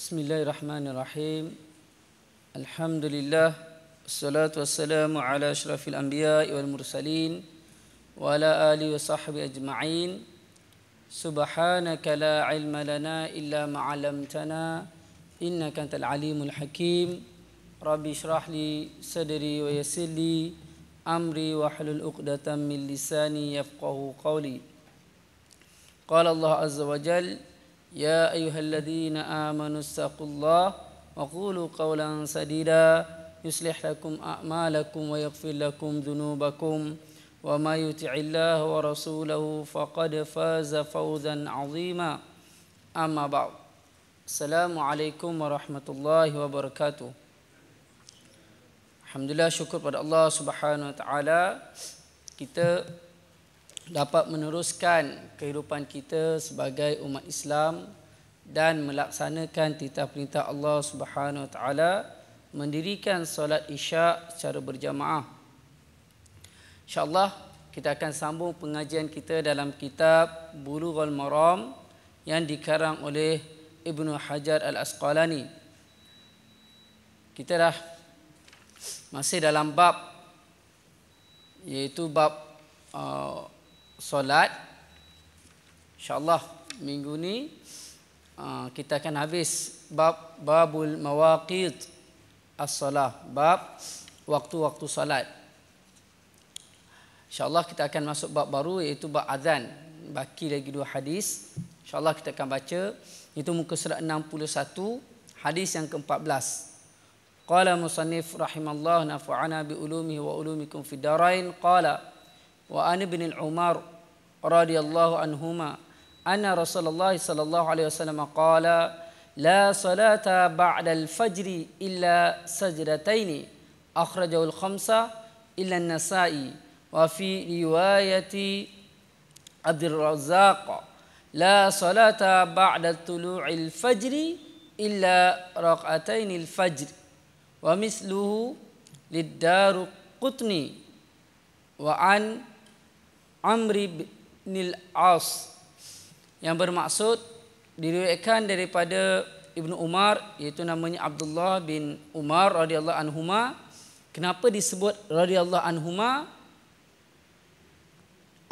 بسم الله الرحمن الرحيم الحمد لله والصلاة والسلام على أشرف الأنبياء والمرسلين وعلى آله وصحبه أجمعين سبحانك لا علم لنا إلا ما علمتنا إنك أنت العليم الحكيم ربي اشرح لي صدري ويسر لي أمري واحلل عقدة من لساني يفقه قولي قال الله عز وجل يا أيها الذين آمنوا استقوا الله وقولوا قولا سديدا يصلح لكم أعمالكم ويغفر لكم ذنوبكم وما يطع الله ورسوله فقد فاز فوزا عظيما أما بعد السلام عليكم ورحمة الله وبركاته الحمد لله شكر pada Allah سبحانه وتعالى kita dapat meneruskan kehidupan kita sebagai umat Islam dan melaksanakan titah perintah Allah Subhanahu Wa Taala mendirikan solat Isyak secara berjamaah. Insya-Allah kita akan sambung pengajian kita dalam kitab Bulughul Maram yang dikarang oleh Ibnu Hajar Al-Asqalani. Kita dah masih dalam bab iaitu bab uh, solat InsyaAllah minggu ni ah, Kita akan habis bab Babul mawaqid As-salah Bab waktu-waktu solat InsyaAllah kita akan masuk bab baru Iaitu bab azan Baki lagi dua hadis InsyaAllah kita akan baca Itu muka surat 61 Hadis yang ke-14 Qala musannif rahimallahu nafa'ana bi ulumihi wa ulumikum fid darain qala وعن ابن عمر رضي الله عنهما أن رسول الله صلى الله عليه وسلم قال لا صلاة بعد الفجر إلا سجدتين أخرجه الخمسة إلا النسائي وفي رواية عبد الرزاق لا صلاة بعد طلوع الفجر إلا ركعتين الفجر ومثله للدار قطني وعن Amri bin Al-As yang bermaksud diriwayatkan daripada Ibnu Umar iaitu namanya Abdullah bin Umar radhiyallahu anhuma kenapa disebut radhiyallahu anhuma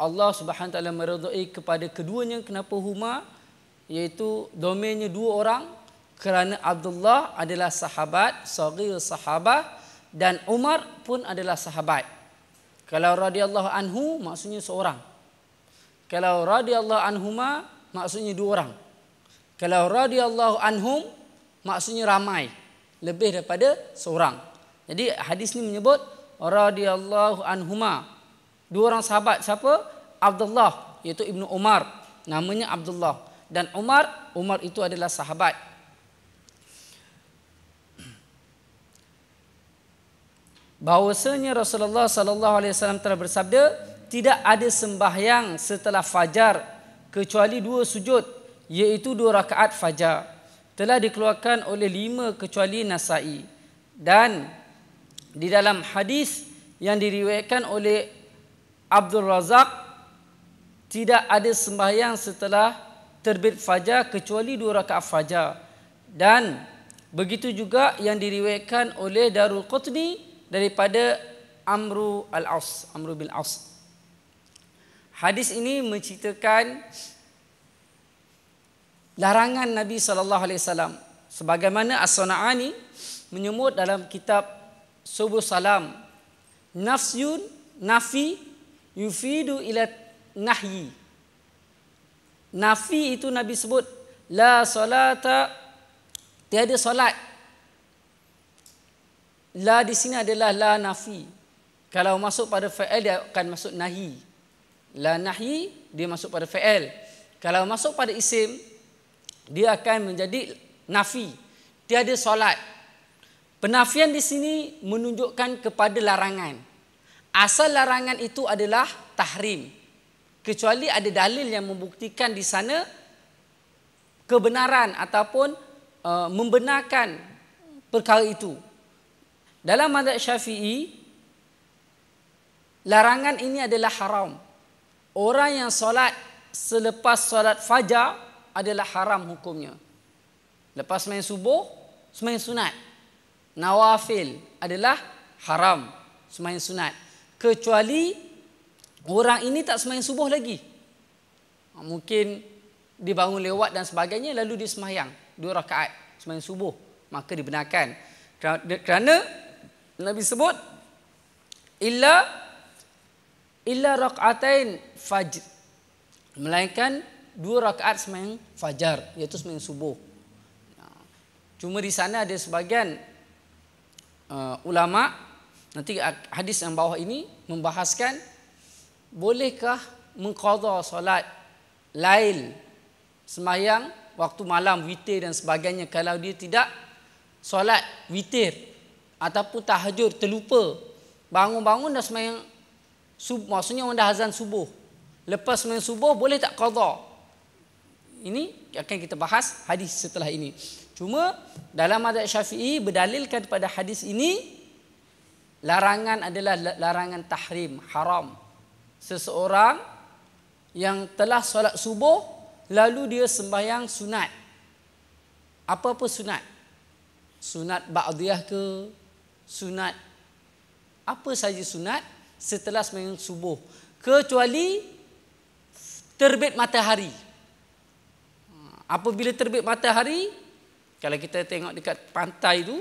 Allah Subhanahu wa taala meridai kepada keduanya kenapa huma iaitu domainnya dua orang kerana Abdullah adalah sahabat sahabat sahabat dan Umar pun adalah sahabat kalau radhiyallahu anhu maksudnya seorang. Kalau radhiyallahu anhuma maksudnya dua orang. Kalau radhiyallahu anhum maksudnya ramai lebih daripada seorang. Jadi hadis ini menyebut radhiyallahu anhuma dua orang sahabat siapa? Abdullah iaitu Ibnu Umar namanya Abdullah dan Umar Umar itu adalah sahabat bahwasanya Rasulullah sallallahu alaihi wasallam telah bersabda tidak ada sembahyang setelah fajar kecuali dua sujud iaitu dua rakaat fajar telah dikeluarkan oleh lima kecuali Nasa'i dan di dalam hadis yang diriwayatkan oleh Abdul Razak tidak ada sembahyang setelah terbit fajar kecuali dua rakaat fajar dan begitu juga yang diriwayatkan oleh Darul Qutni daripada Amru al Aus, Amru bin Aus. Hadis ini menceritakan larangan Nabi sallallahu alaihi wasallam sebagaimana As-Sunani menyebut dalam kitab Subuh Salam nafsyun nafi yufidu ila nahyi nafi itu nabi sebut la solata tiada solat La di sini adalah la nafi. Kalau masuk pada fa'al dia akan masuk nahi. La nahi dia masuk pada fa'al. Kalau masuk pada isim dia akan menjadi nafi. Tiada solat. Penafian di sini menunjukkan kepada larangan. Asal larangan itu adalah tahrim. Kecuali ada dalil yang membuktikan di sana kebenaran ataupun uh, membenarkan perkara itu. Dalam mazhab Syafi'i larangan ini adalah haram. Orang yang solat selepas solat fajar adalah haram hukumnya. Lepas main subuh, semain sunat. Nawafil adalah haram semain sunat. Kecuali orang ini tak semain subuh lagi. Mungkin dibangun lewat dan sebagainya lalu dia semayang. Dua rakaat semain subuh. Maka dibenarkan. Kerana Nabi sebut illa illa raka'atain fajr melainkan dua rakaat sembahyang fajar iaitu sembahyang subuh. Cuma di sana ada sebahagian uh, ulama nanti hadis yang bawah ini membahaskan bolehkah mengqadha solat lail semayang waktu malam witir dan sebagainya kalau dia tidak solat witir ataupun tahajud terlupa bangun-bangun dah semayang sub, maksudnya orang dah azan subuh lepas semayang subuh boleh tak qadha ini akan kita bahas hadis setelah ini cuma dalam mazhab syafi'i berdalilkan pada hadis ini larangan adalah larangan tahrim haram seseorang yang telah solat subuh lalu dia sembahyang sunat apa-apa sunat sunat ba'diyah ke sunat apa saja sunat setelah sembahyang subuh kecuali terbit matahari apabila terbit matahari kalau kita tengok dekat pantai tu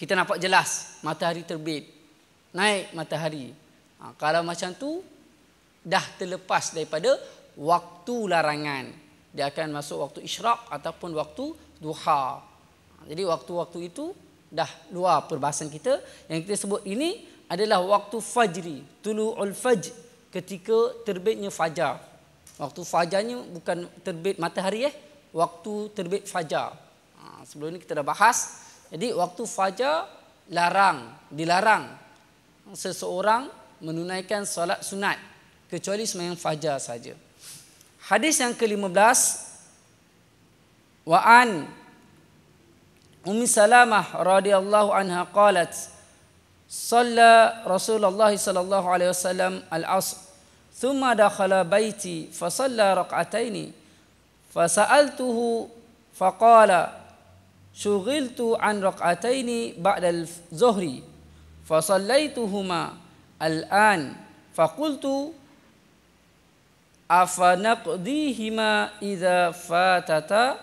kita nampak jelas matahari terbit naik matahari ha, kalau macam tu dah terlepas daripada waktu larangan dia akan masuk waktu isyrak ataupun waktu duha ha, jadi waktu-waktu itu dah luar perbahasan kita yang kita sebut ini adalah waktu fajri tulu tulul faj ketika terbitnya fajar waktu fajarnya bukan terbit matahari eh waktu terbit fajar ha, sebelum ini kita dah bahas jadi waktu fajar larang dilarang seseorang menunaikan solat sunat kecuali sembahyang fajar saja hadis yang ke-15 wa an Ummi Salamah radhiyallahu anha qalat Salla Rasulullah sallallahu alaihi wasallam al-asr thumma dakhala baiti fa salla raq'ataini fa sa'altuhu fa qala shughiltu an raq'ataini ba'da al-zuhri fa sallaytuhuma al-an fa qultu afa naqdihima fatata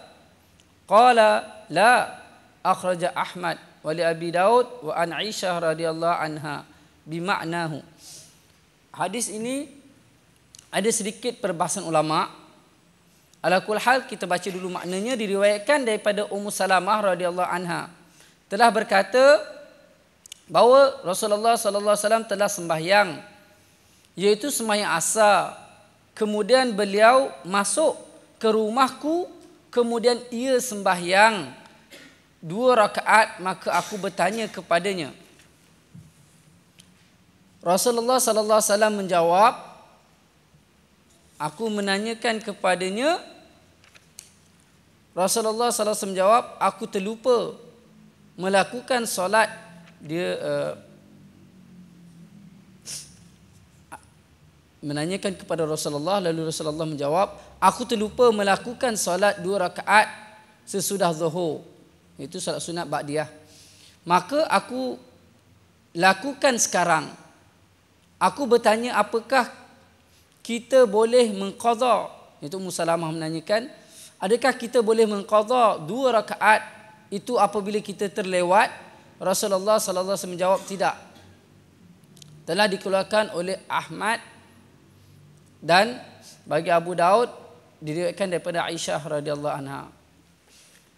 qala la akhraja Ahmad wa li Abi Daud wa an Aisyah radhiyallahu anha bi ma'nahu. Hadis ini ada sedikit perbahasan ulama. Ala kul hal kita baca dulu maknanya diriwayatkan daripada Ummu Salamah radhiyallahu anha telah berkata bahawa Rasulullah sallallahu alaihi wasallam telah sembahyang iaitu sembahyang asar kemudian beliau masuk ke rumahku kemudian ia sembahyang dua rakaat maka aku bertanya kepadanya Rasulullah sallallahu alaihi wasallam menjawab aku menanyakan kepadanya Rasulullah sallallahu alaihi wasallam jawab aku terlupa melakukan solat dia uh, menanyakan kepada Rasulullah lalu Rasulullah menjawab aku terlupa melakukan solat dua rakaat sesudah zuhur itu solat sunat ba'diyah. Maka aku lakukan sekarang. Aku bertanya apakah kita boleh mengqadha? Itu Musalamah menanyakan, adakah kita boleh mengqadha dua rakaat itu apabila kita terlewat? Rasulullah sallallahu alaihi wasallam jawab tidak. Telah dikeluarkan oleh Ahmad dan bagi Abu Daud diriwayatkan daripada Aisyah radhiyallahu anha.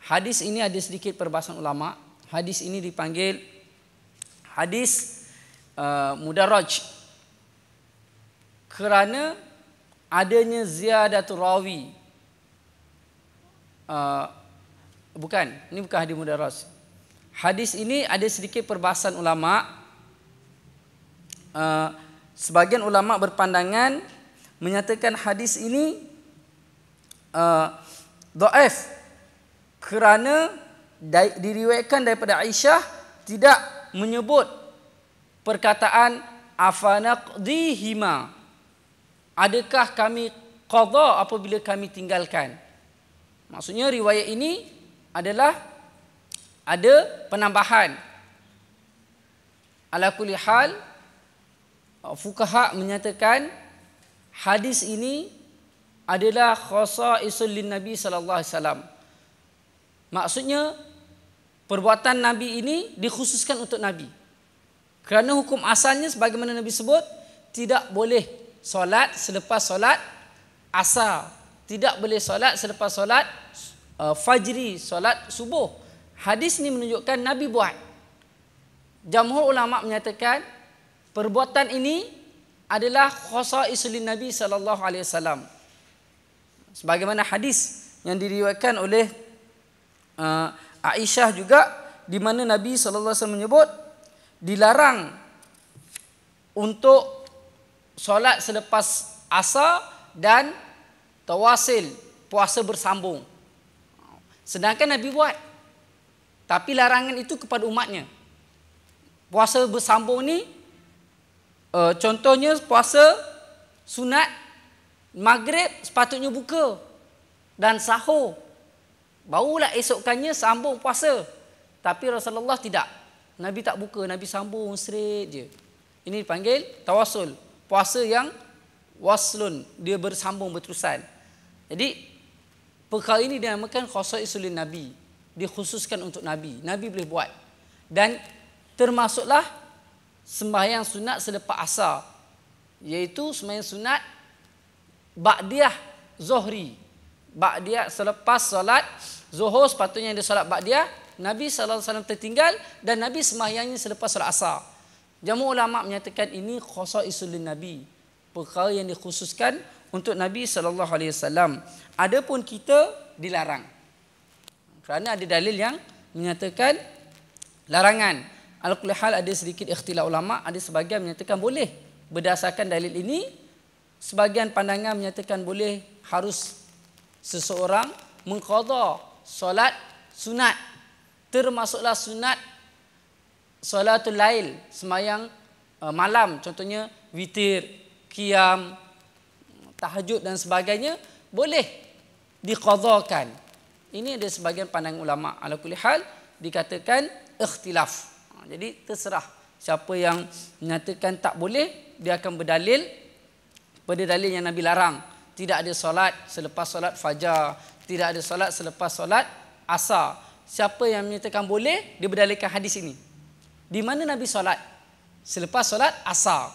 Hadis ini ada sedikit perbahasan ulama. Hadis ini dipanggil hadis uh, mudaraj. Kerana adanya ziyadatul rawi. Uh, bukan, ini bukan hadis mudaraj. Hadis ini ada sedikit perbahasan ulama. Uh, sebagian ulama berpandangan menyatakan hadis ini uh, Do'ef kerana diriwayatkan daripada Aisyah tidak menyebut perkataan dihima, adakah kami qadha apabila kami tinggalkan maksudnya riwayat ini adalah ada penambahan ala kulli hal fuqaha menyatakan hadis ini adalah khasa isul nabi sallallahu alaihi wasallam Maksudnya perbuatan Nabi ini dikhususkan untuk Nabi. Kerana hukum asalnya sebagaimana Nabi sebut tidak boleh solat selepas solat asal. Tidak boleh solat selepas solat uh, fajri, solat subuh. Hadis ini menunjukkan Nabi buat. Jamhur ulama menyatakan perbuatan ini adalah isulin Nabi saw. Sebagaimana hadis yang diriwayatkan oleh uh, Aisyah juga di mana Nabi sallallahu alaihi wasallam menyebut dilarang untuk solat selepas asar dan tawasil puasa bersambung. Sedangkan Nabi buat. Tapi larangan itu kepada umatnya. Puasa bersambung ni uh, contohnya puasa sunat maghrib sepatutnya buka dan sahur Barulah esokkannya sambung puasa. Tapi Rasulullah tidak. Nabi tak buka, Nabi sambung straight je. Ini dipanggil tawasul. Puasa yang waslun. Dia bersambung berterusan. Jadi, perkara ini dinamakan khususulin Nabi. Dikhususkan untuk Nabi. Nabi boleh buat. Dan termasuklah sembahyang sunat selepas asar. Iaitu sembahyang sunat ba'diyah zuhri. Ba'diyah selepas solat zuhri. Zuhur sepatutnya dia solat ba'diyah. Nabi sallallahu alaihi wasallam tertinggal dan Nabi sembahyangnya selepas solat asar. Jamu ulama menyatakan ini khosaisul nabi. Perkara yang dikhususkan untuk Nabi sallallahu alaihi wasallam. Adapun kita dilarang. Kerana ada dalil yang menyatakan larangan. Al-Qulihal ada sedikit ikhtilaf ulama, ada sebahagian menyatakan boleh. Berdasarkan dalil ini, sebahagian pandangan menyatakan boleh harus seseorang mengkodoh solat sunat termasuklah sunat solatul lail semayang uh, malam contohnya witir kiam, tahajud dan sebagainya boleh diqadakan ini ada sebagian pandangan ulama ala kulli hal dikatakan ikhtilaf ha, jadi terserah siapa yang menyatakan tak boleh dia akan berdalil pada dalil yang nabi larang tidak ada solat selepas solat fajar tidak ada solat selepas solat asar. Siapa yang menyatakan boleh, dia berdalilkan hadis ini. Di mana Nabi solat? Selepas solat asar.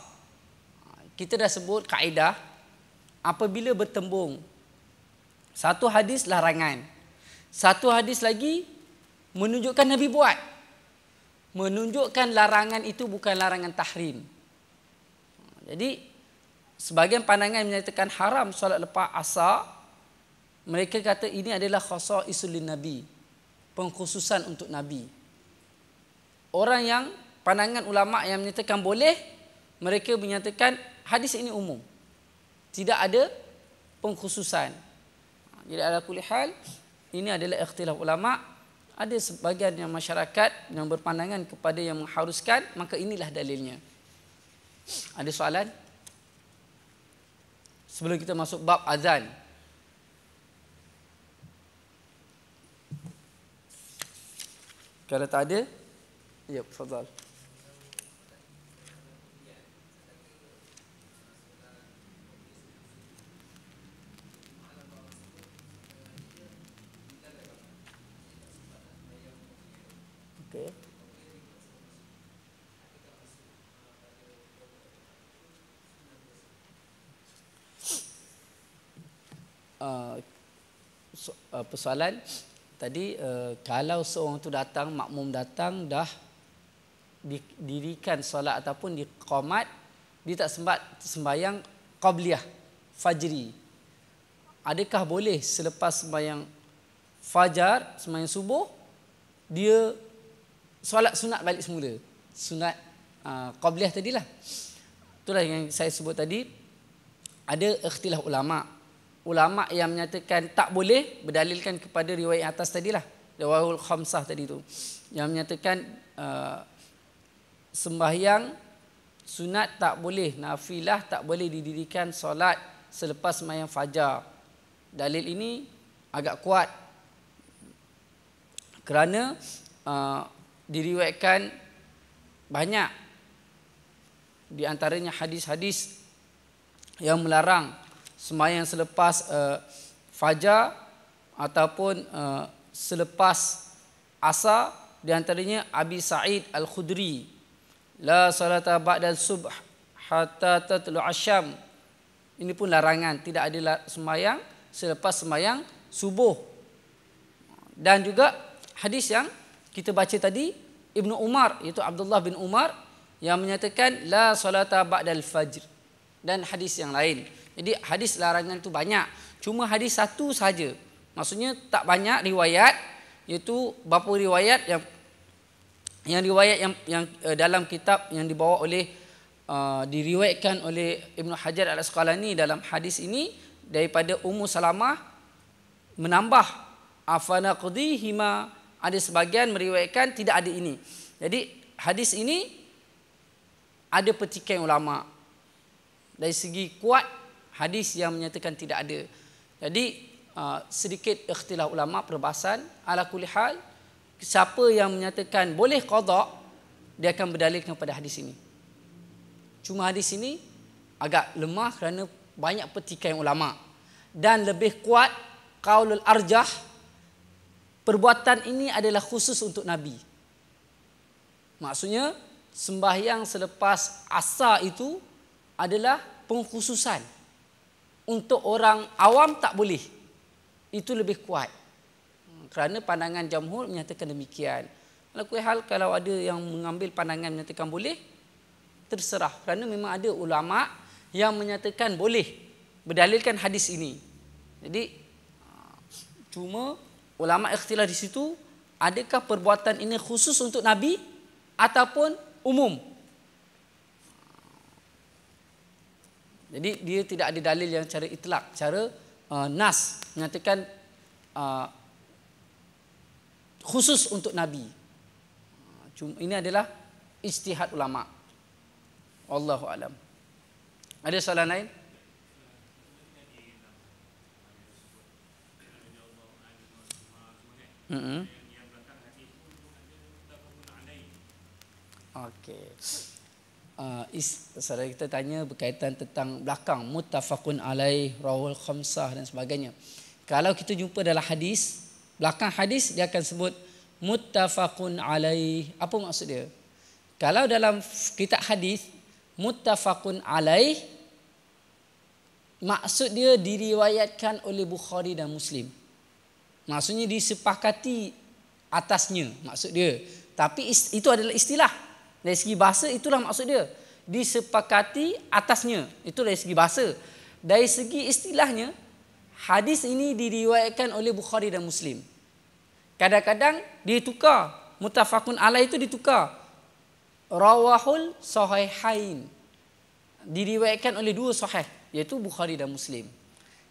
Kita dah sebut kaedah apabila bertembung satu hadis larangan. Satu hadis lagi menunjukkan Nabi buat. Menunjukkan larangan itu bukan larangan tahrim. Jadi sebahagian pandangan menyatakan haram solat lepas asar mereka kata ini adalah khasa'isul nabi. Pengkhususan untuk nabi. Orang yang pandangan ulama yang menyatakan boleh, mereka menyatakan hadis ini umum. Tidak ada pengkhususan. Jadi ada kulli hal, ini adalah ikhtilaf ulama. Ada sebagian yang masyarakat yang berpandangan kepada yang mengharuskan, maka inilah dalilnya. Ada soalan? Sebelum kita masuk bab azan. Kalau tak ada, ya, fadal. Okay. Uh, ah, so, uh, persoalan tadi uh, kalau seorang tu datang makmum datang dah didirikan solat ataupun diqamat dia tak sempat sembahyang qabliyah fajri adakah boleh selepas sembahyang fajar sembahyang subuh dia solat sunat balik semula sunat uh, qabliyah tadilah itulah yang saya sebut tadi ada ikhtilaf ulama ulama yang menyatakan tak boleh berdalilkan kepada riwayat atas tadi tadilah riwayatul khamsah tadi tu yang menyatakan uh, sembahyang sunat tak boleh nafilah tak boleh didirikan solat selepas sembahyang fajar dalil ini agak kuat kerana uh, diriwayatkan banyak di antaranya hadis-hadis yang melarang Semayang selepas uh, fajar ataupun uh, selepas asar di antaranya Abi Sa'id Al-Khudri la salata ba'dal subh hatta tatlu asyam ini pun larangan tidak ada semayang selepas semayang subuh dan juga hadis yang kita baca tadi Ibnu Umar iaitu Abdullah bin Umar yang menyatakan la salata ba'dal fajr dan hadis yang lain. Jadi hadis larangan tu banyak. Cuma hadis satu saja. Maksudnya tak banyak riwayat iaitu berapa riwayat yang yang riwayat yang yang uh, dalam kitab yang dibawa oleh uh, diriwayatkan oleh Ibnu Hajar Al-Asqalani dalam hadis ini daripada Ummu Salamah menambah afana qadhihima ada sebahagian meriwayatkan tidak ada ini. Jadi hadis ini ada petikan ulama dari segi kuat hadis yang menyatakan tidak ada. Jadi uh, sedikit ikhtilaf ulama perbahasan ala kulli hal siapa yang menyatakan boleh qada dia akan berdalilkan pada hadis ini. Cuma hadis ini agak lemah kerana banyak petikan ulama dan lebih kuat qaulul arjah perbuatan ini adalah khusus untuk nabi. Maksudnya sembahyang selepas asar itu adalah pengkhususan untuk orang awam tak boleh. Itu lebih kuat. Hmm, kerana pandangan jamhur menyatakan demikian. Kalau hal kalau ada yang mengambil pandangan menyatakan boleh, terserah. Kerana memang ada ulama yang menyatakan boleh berdalilkan hadis ini. Jadi ah, cuma ulama ikhtilaf di situ adakah perbuatan ini khusus untuk nabi ataupun umum? Jadi dia tidak ada dalil yang cara itlak, cara uh, nas mengatakan uh, khusus untuk nabi. Uh, cuma ini adalah ijtihad ulama. Allahu alam. Ada soalan lain? mm Okay uh, is saudara kita tanya berkaitan tentang belakang muttafaqun alai rawul khamsah dan sebagainya. Kalau kita jumpa dalam hadis, belakang hadis dia akan sebut muttafaqun alai. Apa maksud dia? Kalau dalam kitab hadis muttafaqun alai maksud dia diriwayatkan oleh Bukhari dan Muslim. Maksudnya disepakati atasnya maksud dia. Tapi itu adalah istilah dari segi bahasa itulah maksud dia. Disepakati atasnya. Itu dari segi bahasa. Dari segi istilahnya, hadis ini diriwayatkan oleh Bukhari dan Muslim. Kadang-kadang ditukar Mutafakun ala itu ditukar. Rawahul sahihain. Diriwayatkan oleh dua sahih. Iaitu Bukhari dan Muslim.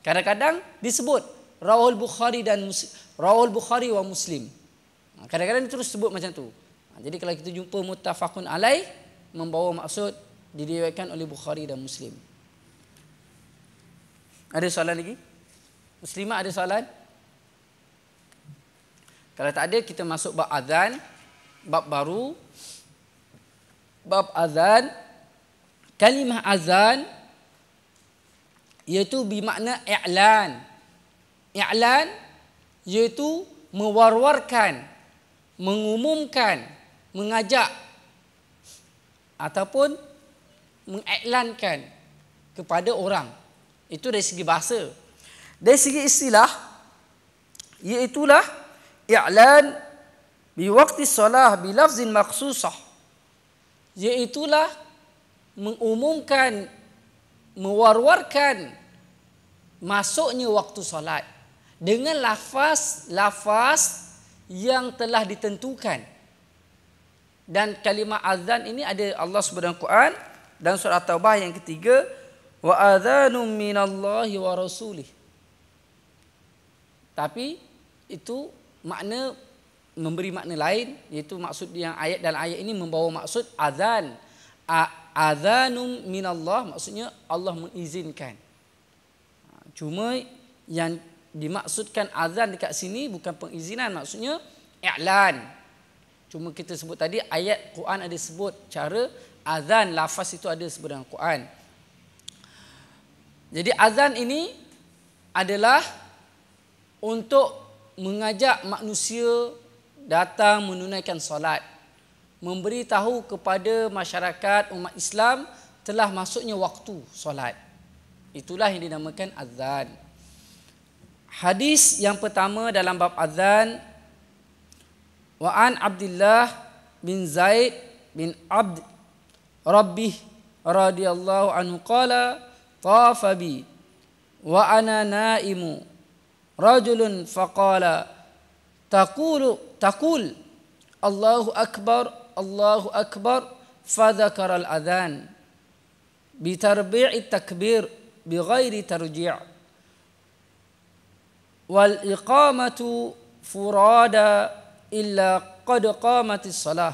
Kadang-kadang disebut Rawahul Bukhari dan Rawahul Bukhari wa Muslim. Kadang-kadang terus sebut macam tu jadi kalau kita jumpa mutafakun alai membawa maksud diriwayatkan oleh Bukhari dan Muslim. Ada soalan lagi? Muslimah ada soalan? Kalau tak ada kita masuk bab azan bab baru bab azan kalimah azan iaitu bermakna i'lan i'lan iaitu mewarwarkan mengumumkan mengajak ataupun mengiklankan kepada orang. Itu dari segi bahasa. Dari segi istilah, iaitulah i'lan bi waqti solah bi maksusah. Iaitulah mengumumkan, mewarwarkan masuknya waktu solat dengan lafaz-lafaz yang telah ditentukan dan kalimah azan ini ada Allah Subhanahu Quran dan surah Taubah yang ketiga wa adzanum minallahi wa rasulih. Tapi itu makna memberi makna lain iaitu maksud yang ayat dan ayat ini membawa maksud azan adzanu minallah maksudnya Allah mengizinkan. Ha, cuma yang dimaksudkan azan dekat sini bukan pengizinan maksudnya i'lan Cuma kita sebut tadi ayat Quran ada sebut cara azan lafaz itu ada sebut dalam Quran. Jadi azan ini adalah untuk mengajak manusia datang menunaikan solat. Memberi tahu kepada masyarakat umat Islam telah masuknya waktu solat. Itulah yang dinamakan azan. Hadis yang pertama dalam bab azan وعن عبد الله بن زيد بن عبد ربه رضي الله عنه قال طاف بي وأنا نائم رجل فقال تقول تقول الله أكبر الله أكبر فذكر الأذان بتربيع التكبير بغير ترجيع والإقامة فرادى illa qad qamatis salah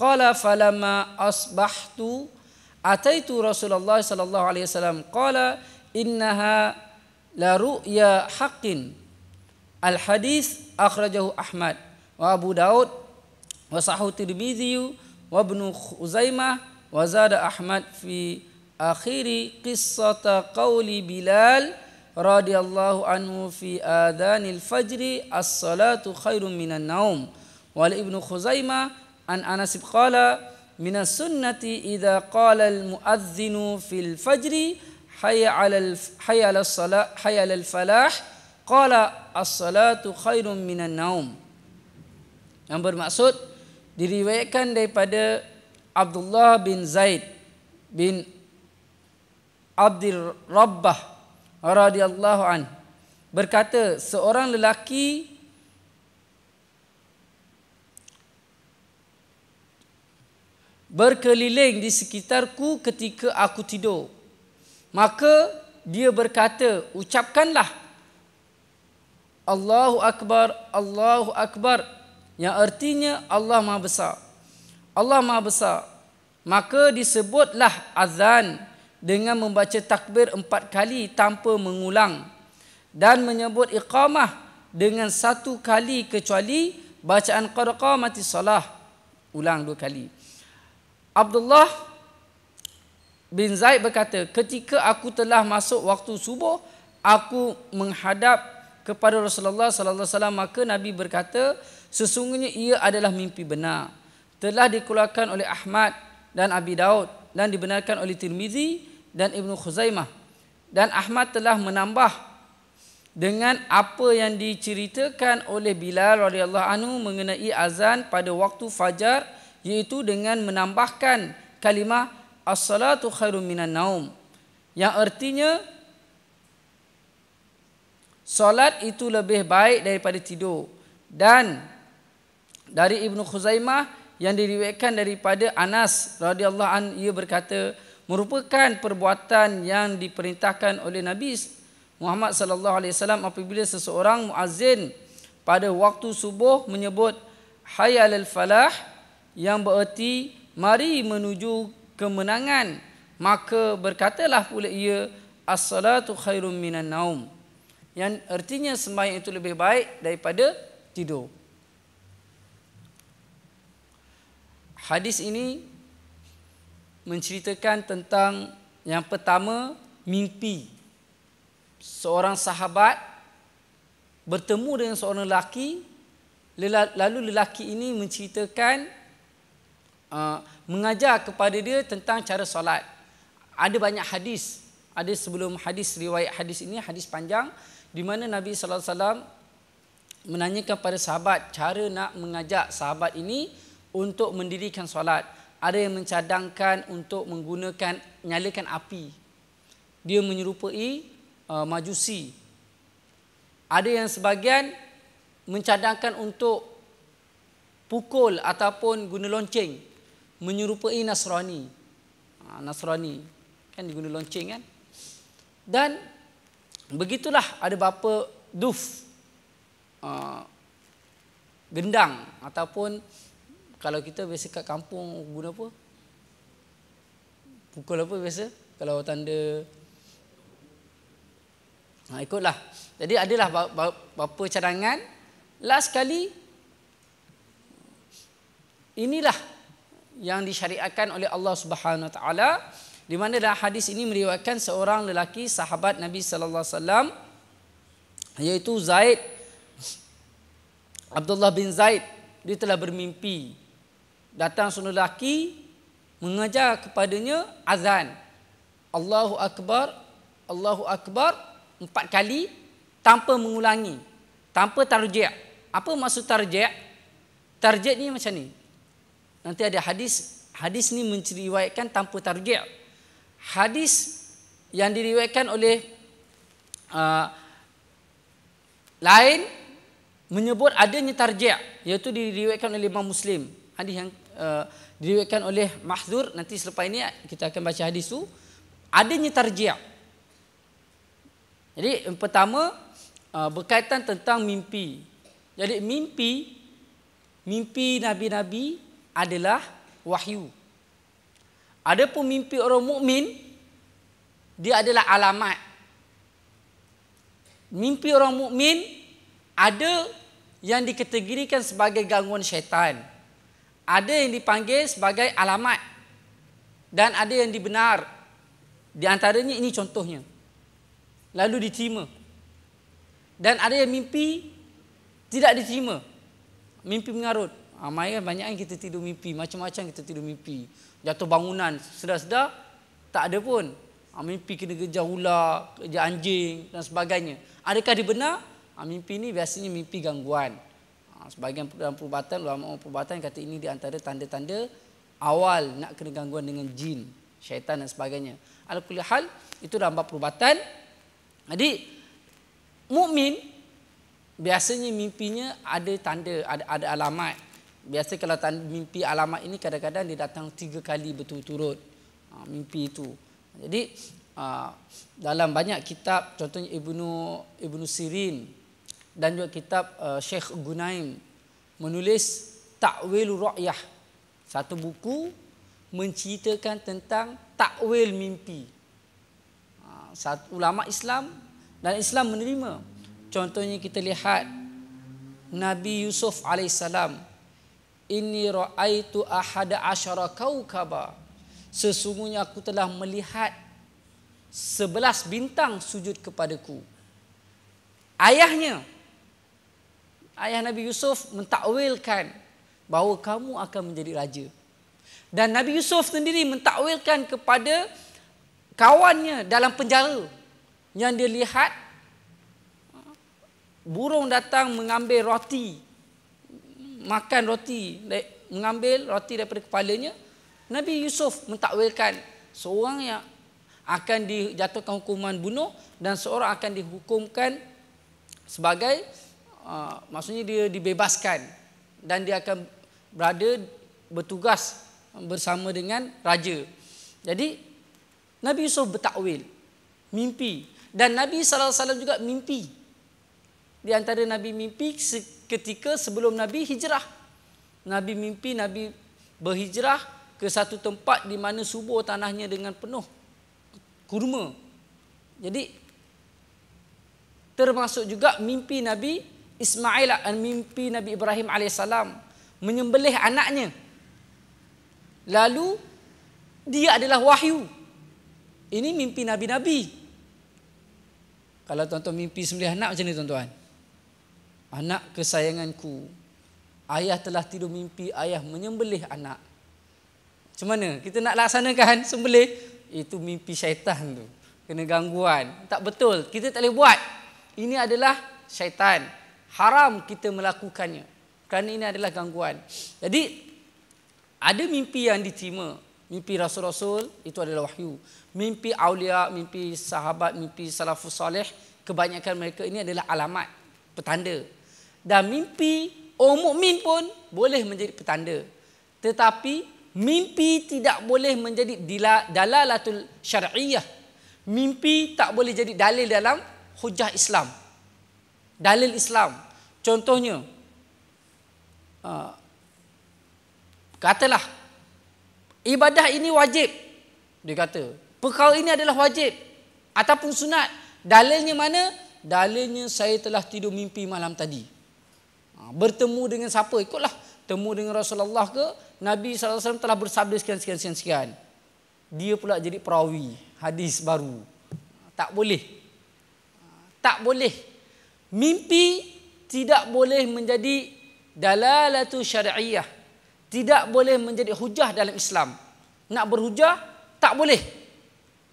qala falamma asbahtu ataitu rasulullah sallallahu alaihi wasallam qala innaha la ru'ya haqqin al hadis akhrajahu ahmad wa abu daud wa sahahu tirmizi wa ibnu uzaimah wa zada ahmad fi akhiri qissata qawli bilal radhiyallahu anhu fi adhanil fajri as-salatu khairum minan naum. naum Wal Ibnu Khuzaimah an Anas qala min sunnati idza qala al muadzinu fil fajri hayya 'ala al hayya 'ala salat hayya lil falah qala as salatu khairum min an naum yang bermaksud diriwayatkan daripada Abdullah bin Zaid bin Abdul Rabbah radhiyallahu an berkata seorang lelaki berkeliling di sekitarku ketika aku tidur. Maka dia berkata, ucapkanlah. Allahu Akbar, Allahu Akbar. Yang artinya Allah Maha Besar. Allah Maha Besar. Maka disebutlah azan dengan membaca takbir empat kali tanpa mengulang. Dan menyebut iqamah dengan satu kali kecuali bacaan mati salah. Ulang dua kali. Abdullah bin Zaid berkata, ketika aku telah masuk waktu subuh, aku menghadap kepada Rasulullah sallallahu alaihi wasallam maka Nabi berkata, sesungguhnya ia adalah mimpi benar. Telah dikeluarkan oleh Ahmad dan Abi Daud dan dibenarkan oleh Tirmizi dan Ibnu Khuzaimah. Dan Ahmad telah menambah dengan apa yang diceritakan oleh Bilal radhiyallahu anhu mengenai azan pada waktu fajar yaitu dengan menambahkan kalimah as-salatu khairum minan naum yang artinya solat itu lebih baik daripada tidur dan dari Ibnu Khuzaimah yang diriwayatkan daripada Anas radhiyallahu an ia berkata merupakan perbuatan yang diperintahkan oleh Nabi Muhammad sallallahu alaihi wasallam apabila seseorang muazin pada waktu subuh menyebut hayyal falah yang bererti mari menuju kemenangan maka berkatalah pula ia as-salatu khairum minan naum yang artinya sembahyang itu lebih baik daripada tidur hadis ini menceritakan tentang yang pertama mimpi seorang sahabat bertemu dengan seorang lelaki lalu lelaki ini menceritakan Uh, mengajar kepada dia tentang cara solat. Ada banyak hadis. Ada sebelum hadis riwayat hadis ini hadis panjang di mana Nabi sallallahu alaihi wasallam menanyakan kepada sahabat cara nak mengajak sahabat ini untuk mendirikan solat. Ada yang mencadangkan untuk menggunakan nyalakan api. Dia menyerupai uh, majusi. Ada yang sebagian mencadangkan untuk pukul ataupun guna lonceng menyerupai Nasrani. Ha, Nasrani kan diguna lonceng kan. Dan begitulah ada bapa duf ha, gendang ataupun kalau kita biasa kat kampung guna apa? Pukul apa biasa? Kalau tanda Ha, ikutlah. Jadi adalah beberapa cadangan. Last kali, inilah yang disyariatkan oleh Allah Subhanahu Wa Taala di mana dalam hadis ini meriwayatkan seorang lelaki sahabat Nabi Sallallahu Alaihi Wasallam yaitu Zaid Abdullah bin Zaid dia telah bermimpi datang seorang lelaki mengajar kepadanya azan Allahu akbar Allahu akbar empat kali tanpa mengulangi tanpa tarjih apa maksud tarjih tarjih ni macam ni Nanti ada hadis Hadis ni menceriwayatkan tanpa target Hadis yang diriwayatkan oleh uh, Lain Menyebut adanya target Iaitu diriwayatkan oleh Imam Muslim Hadis yang uh, diriwayatkan oleh Mahzur Nanti selepas ini kita akan baca hadis tu Adanya target Jadi yang pertama uh, Berkaitan tentang mimpi Jadi mimpi Mimpi Nabi-Nabi adalah wahyu. Adapun mimpi orang mukmin dia adalah alamat. Mimpi orang mukmin ada yang dikategorikan sebagai gangguan syaitan. Ada yang dipanggil sebagai alamat dan ada yang dibenar. Di antaranya ini contohnya. Lalu diterima. Dan ada yang mimpi tidak diterima. Mimpi mengarut. Amai ah, kan banyak kan kita tidur mimpi. Macam-macam kita tidur mimpi. Jatuh bangunan sedar-sedar tak ada pun. Ha, mimpi kena kejar ular, kejar anjing dan sebagainya. Adakah dia benar? Ha, mimpi ni biasanya mimpi gangguan. Ha, sebagian dalam perubatan, ulama perubatan kata ini di antara tanda-tanda awal nak kena gangguan dengan jin, syaitan dan sebagainya. Al-Kulihal itu dalam bab perubatan. Jadi, mukmin biasanya mimpinya ada tanda, ada, ada alamat biasa kalau mimpi alamat ini kadang-kadang dia datang tiga kali berturut-turut ha, mimpi itu. Jadi ha, dalam banyak kitab contohnya Ibnu Ibnu Sirin dan juga kitab e, Sheikh Gunaim menulis Ta'wil Ru'yah. Satu buku menceritakan tentang takwil mimpi. Ha, Satu ulama Islam dan Islam menerima. Contohnya kita lihat Nabi Yusuf alaihissalam Inni ra'aitu ahada asyara kaukaba. Sesungguhnya aku telah melihat sebelas bintang sujud kepadaku. Ayahnya, ayah Nabi Yusuf mentakwilkan bahawa kamu akan menjadi raja. Dan Nabi Yusuf sendiri mentakwilkan kepada kawannya dalam penjara yang dia lihat burung datang mengambil roti makan roti mengambil roti daripada kepalanya Nabi Yusuf mentakwilkan seorang yang akan dijatuhkan hukuman bunuh dan seorang akan dihukumkan sebagai uh, maksudnya dia dibebaskan dan dia akan berada bertugas bersama dengan raja. Jadi Nabi Yusuf bertakwil mimpi dan Nabi sallallahu alaihi wasallam juga mimpi. Di antara Nabi mimpi ketika sebelum Nabi hijrah. Nabi mimpi Nabi berhijrah ke satu tempat di mana subur tanahnya dengan penuh kurma. Jadi termasuk juga mimpi Nabi Ismail dan eh, mimpi Nabi Ibrahim AS menyembelih anaknya. Lalu dia adalah wahyu. Ini mimpi Nabi-Nabi. Kalau tuan-tuan mimpi sembelih anak macam ni tuan-tuan. Anak kesayanganku. Ayah telah tidur mimpi ayah menyembelih anak. Macam mana? Kita nak laksanakan sembelih? Itu mimpi syaitan tu. Kena gangguan. Tak betul. Kita tak boleh buat. Ini adalah syaitan. Haram kita melakukannya. Kerana ini adalah gangguan. Jadi, ada mimpi yang diterima. Mimpi rasul-rasul itu adalah wahyu. Mimpi aulia, mimpi sahabat, mimpi salafus salih. Kebanyakan mereka ini adalah alamat. Petanda. Dan mimpi orang oh mukmin pun boleh menjadi petanda. Tetapi mimpi tidak boleh menjadi dalalatul syar'iyah. Mimpi tak boleh jadi dalil dalam hujah Islam. Dalil Islam. Contohnya, uh, katalah, ibadah ini wajib. Dia kata, perkara ini adalah wajib. Ataupun sunat. Dalilnya mana? Dalilnya saya telah tidur mimpi malam tadi bertemu dengan siapa ikutlah temu dengan Rasulullah ke Nabi SAW telah bersabda sekian sekian sekian sekian dia pula jadi perawi hadis baru tak boleh tak boleh mimpi tidak boleh menjadi dalalatu syariah tidak boleh menjadi hujah dalam Islam nak berhujah tak boleh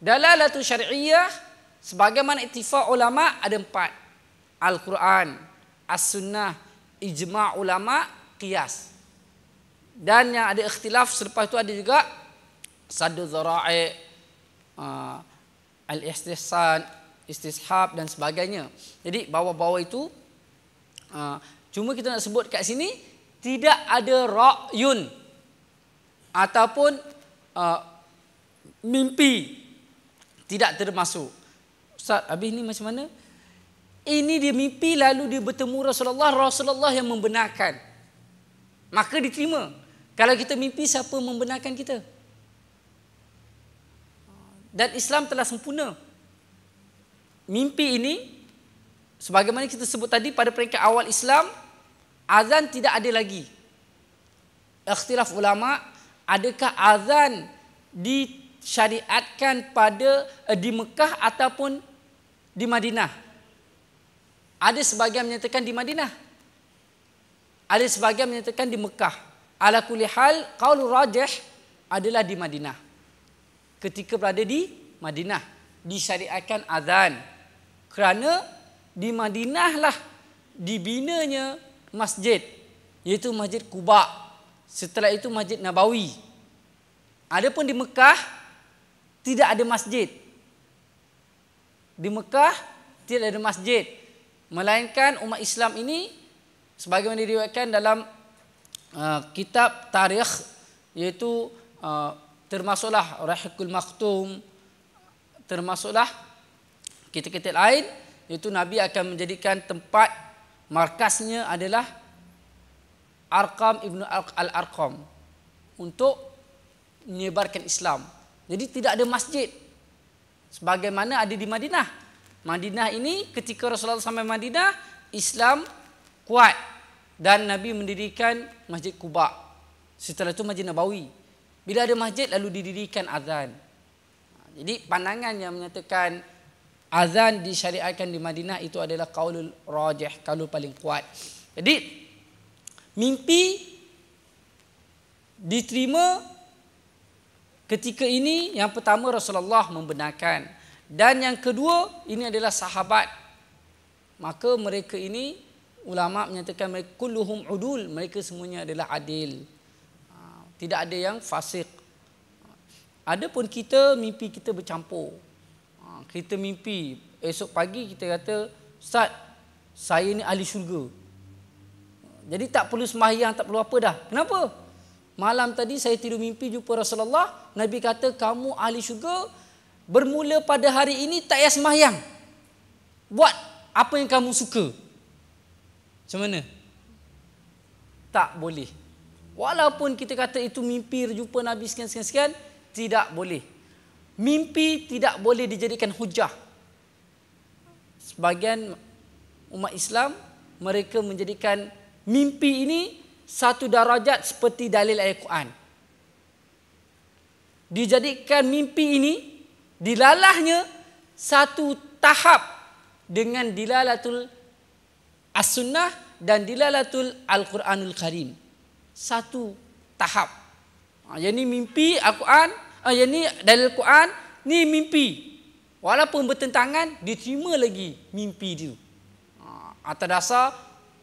dalalatu syariah sebagaimana ittifaq ulama ada empat Al-Quran As-Sunnah ijma ulama kias dan yang ada ikhtilaf selepas itu ada juga sadu zara'i al ah, istihsan istishab dan sebagainya jadi bawah-bawah itu ah, cuma kita nak sebut kat sini tidak ada ra'yun ataupun ah, mimpi tidak termasuk ustaz habis ni macam mana ini dia mimpi lalu dia bertemu Rasulullah, Rasulullah yang membenarkan. Maka diterima. Kalau kita mimpi siapa membenarkan kita? Dan Islam telah sempurna. Mimpi ini sebagaimana kita sebut tadi pada peringkat awal Islam azan tidak ada lagi. Ikhtilaf ulama adakah azan disyariatkan pada eh, di Mekah ataupun di Madinah? Ada sebahagian menyatakan di Madinah. Ada sebahagian menyatakan di Mekah. Ala kulli hal qaulur rajih adalah di Madinah. Ketika berada di Madinah disyariatkan azan. Kerana di Madinahlah dibinanya masjid iaitu Masjid Quba. Setelah itu Masjid Nabawi. Adapun di Mekah tidak ada masjid. Di Mekah tidak ada masjid. Melainkan umat Islam ini sebagaimana diriwayatkan dalam uh, kitab tarikh iaitu uh, termasuklah Rahikul Maktum termasuklah kitab-kitab lain iaitu Nabi akan menjadikan tempat markasnya adalah Arqam Ibnu Al-Arqam untuk menyebarkan Islam. Jadi tidak ada masjid sebagaimana ada di Madinah. Madinah ini ketika Rasulullah sampai Madinah Islam kuat dan Nabi mendirikan Masjid Kuba. Setelah itu Masjid Nabawi. Bila ada masjid lalu didirikan azan. Ha, jadi pandangan yang menyatakan azan disyariatkan di Madinah itu adalah kaulul rajih, kaulul paling kuat. Jadi mimpi diterima ketika ini yang pertama Rasulullah membenarkan dan yang kedua ini adalah sahabat. Maka mereka ini ulama menyatakan mereka kulluhum udul, mereka semuanya adalah adil. Ha, tidak ada yang fasik. Adapun kita mimpi kita bercampur. Ha, kita mimpi esok pagi kita kata Ustaz, saya ni ahli syurga. Jadi tak perlu sembahyang, tak perlu apa dah. Kenapa? Malam tadi saya tidur mimpi jumpa Rasulullah. Nabi kata kamu ahli syurga, Bermula pada hari ini tak payah semayang. Buat apa yang kamu suka. Macam mana? Tak boleh. Walaupun kita kata itu mimpi jumpa Nabi sekian-sekian, tidak boleh. Mimpi tidak boleh dijadikan hujah. Sebagian umat Islam, mereka menjadikan mimpi ini satu darajat seperti dalil ayat Quran. Dijadikan mimpi ini dilalahnya satu tahap dengan dilalatul as-sunnah dan dilalatul al-Quranul Karim. Satu tahap. Ha, yang ini mimpi Al-Quran, ha, yang ini dalil Al-Quran, ni mimpi. Walaupun bertentangan, dia terima lagi mimpi dia. Ha, atas dasar,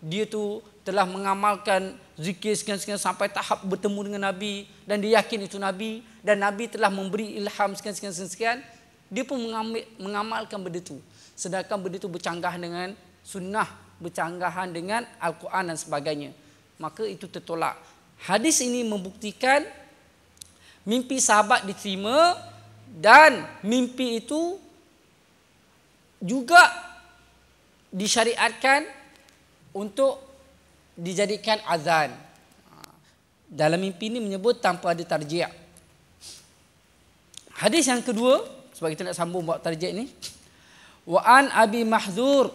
dia tu telah mengamalkan zikir sekian-sekian sampai tahap bertemu dengan Nabi dan dia yakin itu Nabi dan Nabi telah memberi ilham sekian sekian sekian, dia pun mengambil, mengamalkan benda itu. Sedangkan benda itu bercanggah dengan sunnah, bercanggahan dengan Al-Quran dan sebagainya. Maka itu tertolak. Hadis ini membuktikan mimpi sahabat diterima dan mimpi itu juga disyariatkan untuk dijadikan azan. Ha. Dalam mimpi ini menyebut tanpa ada tarjiah. Hadis yang kedua sebab kita nak sambung buat tarjat ni. Wa an Abi Mahzur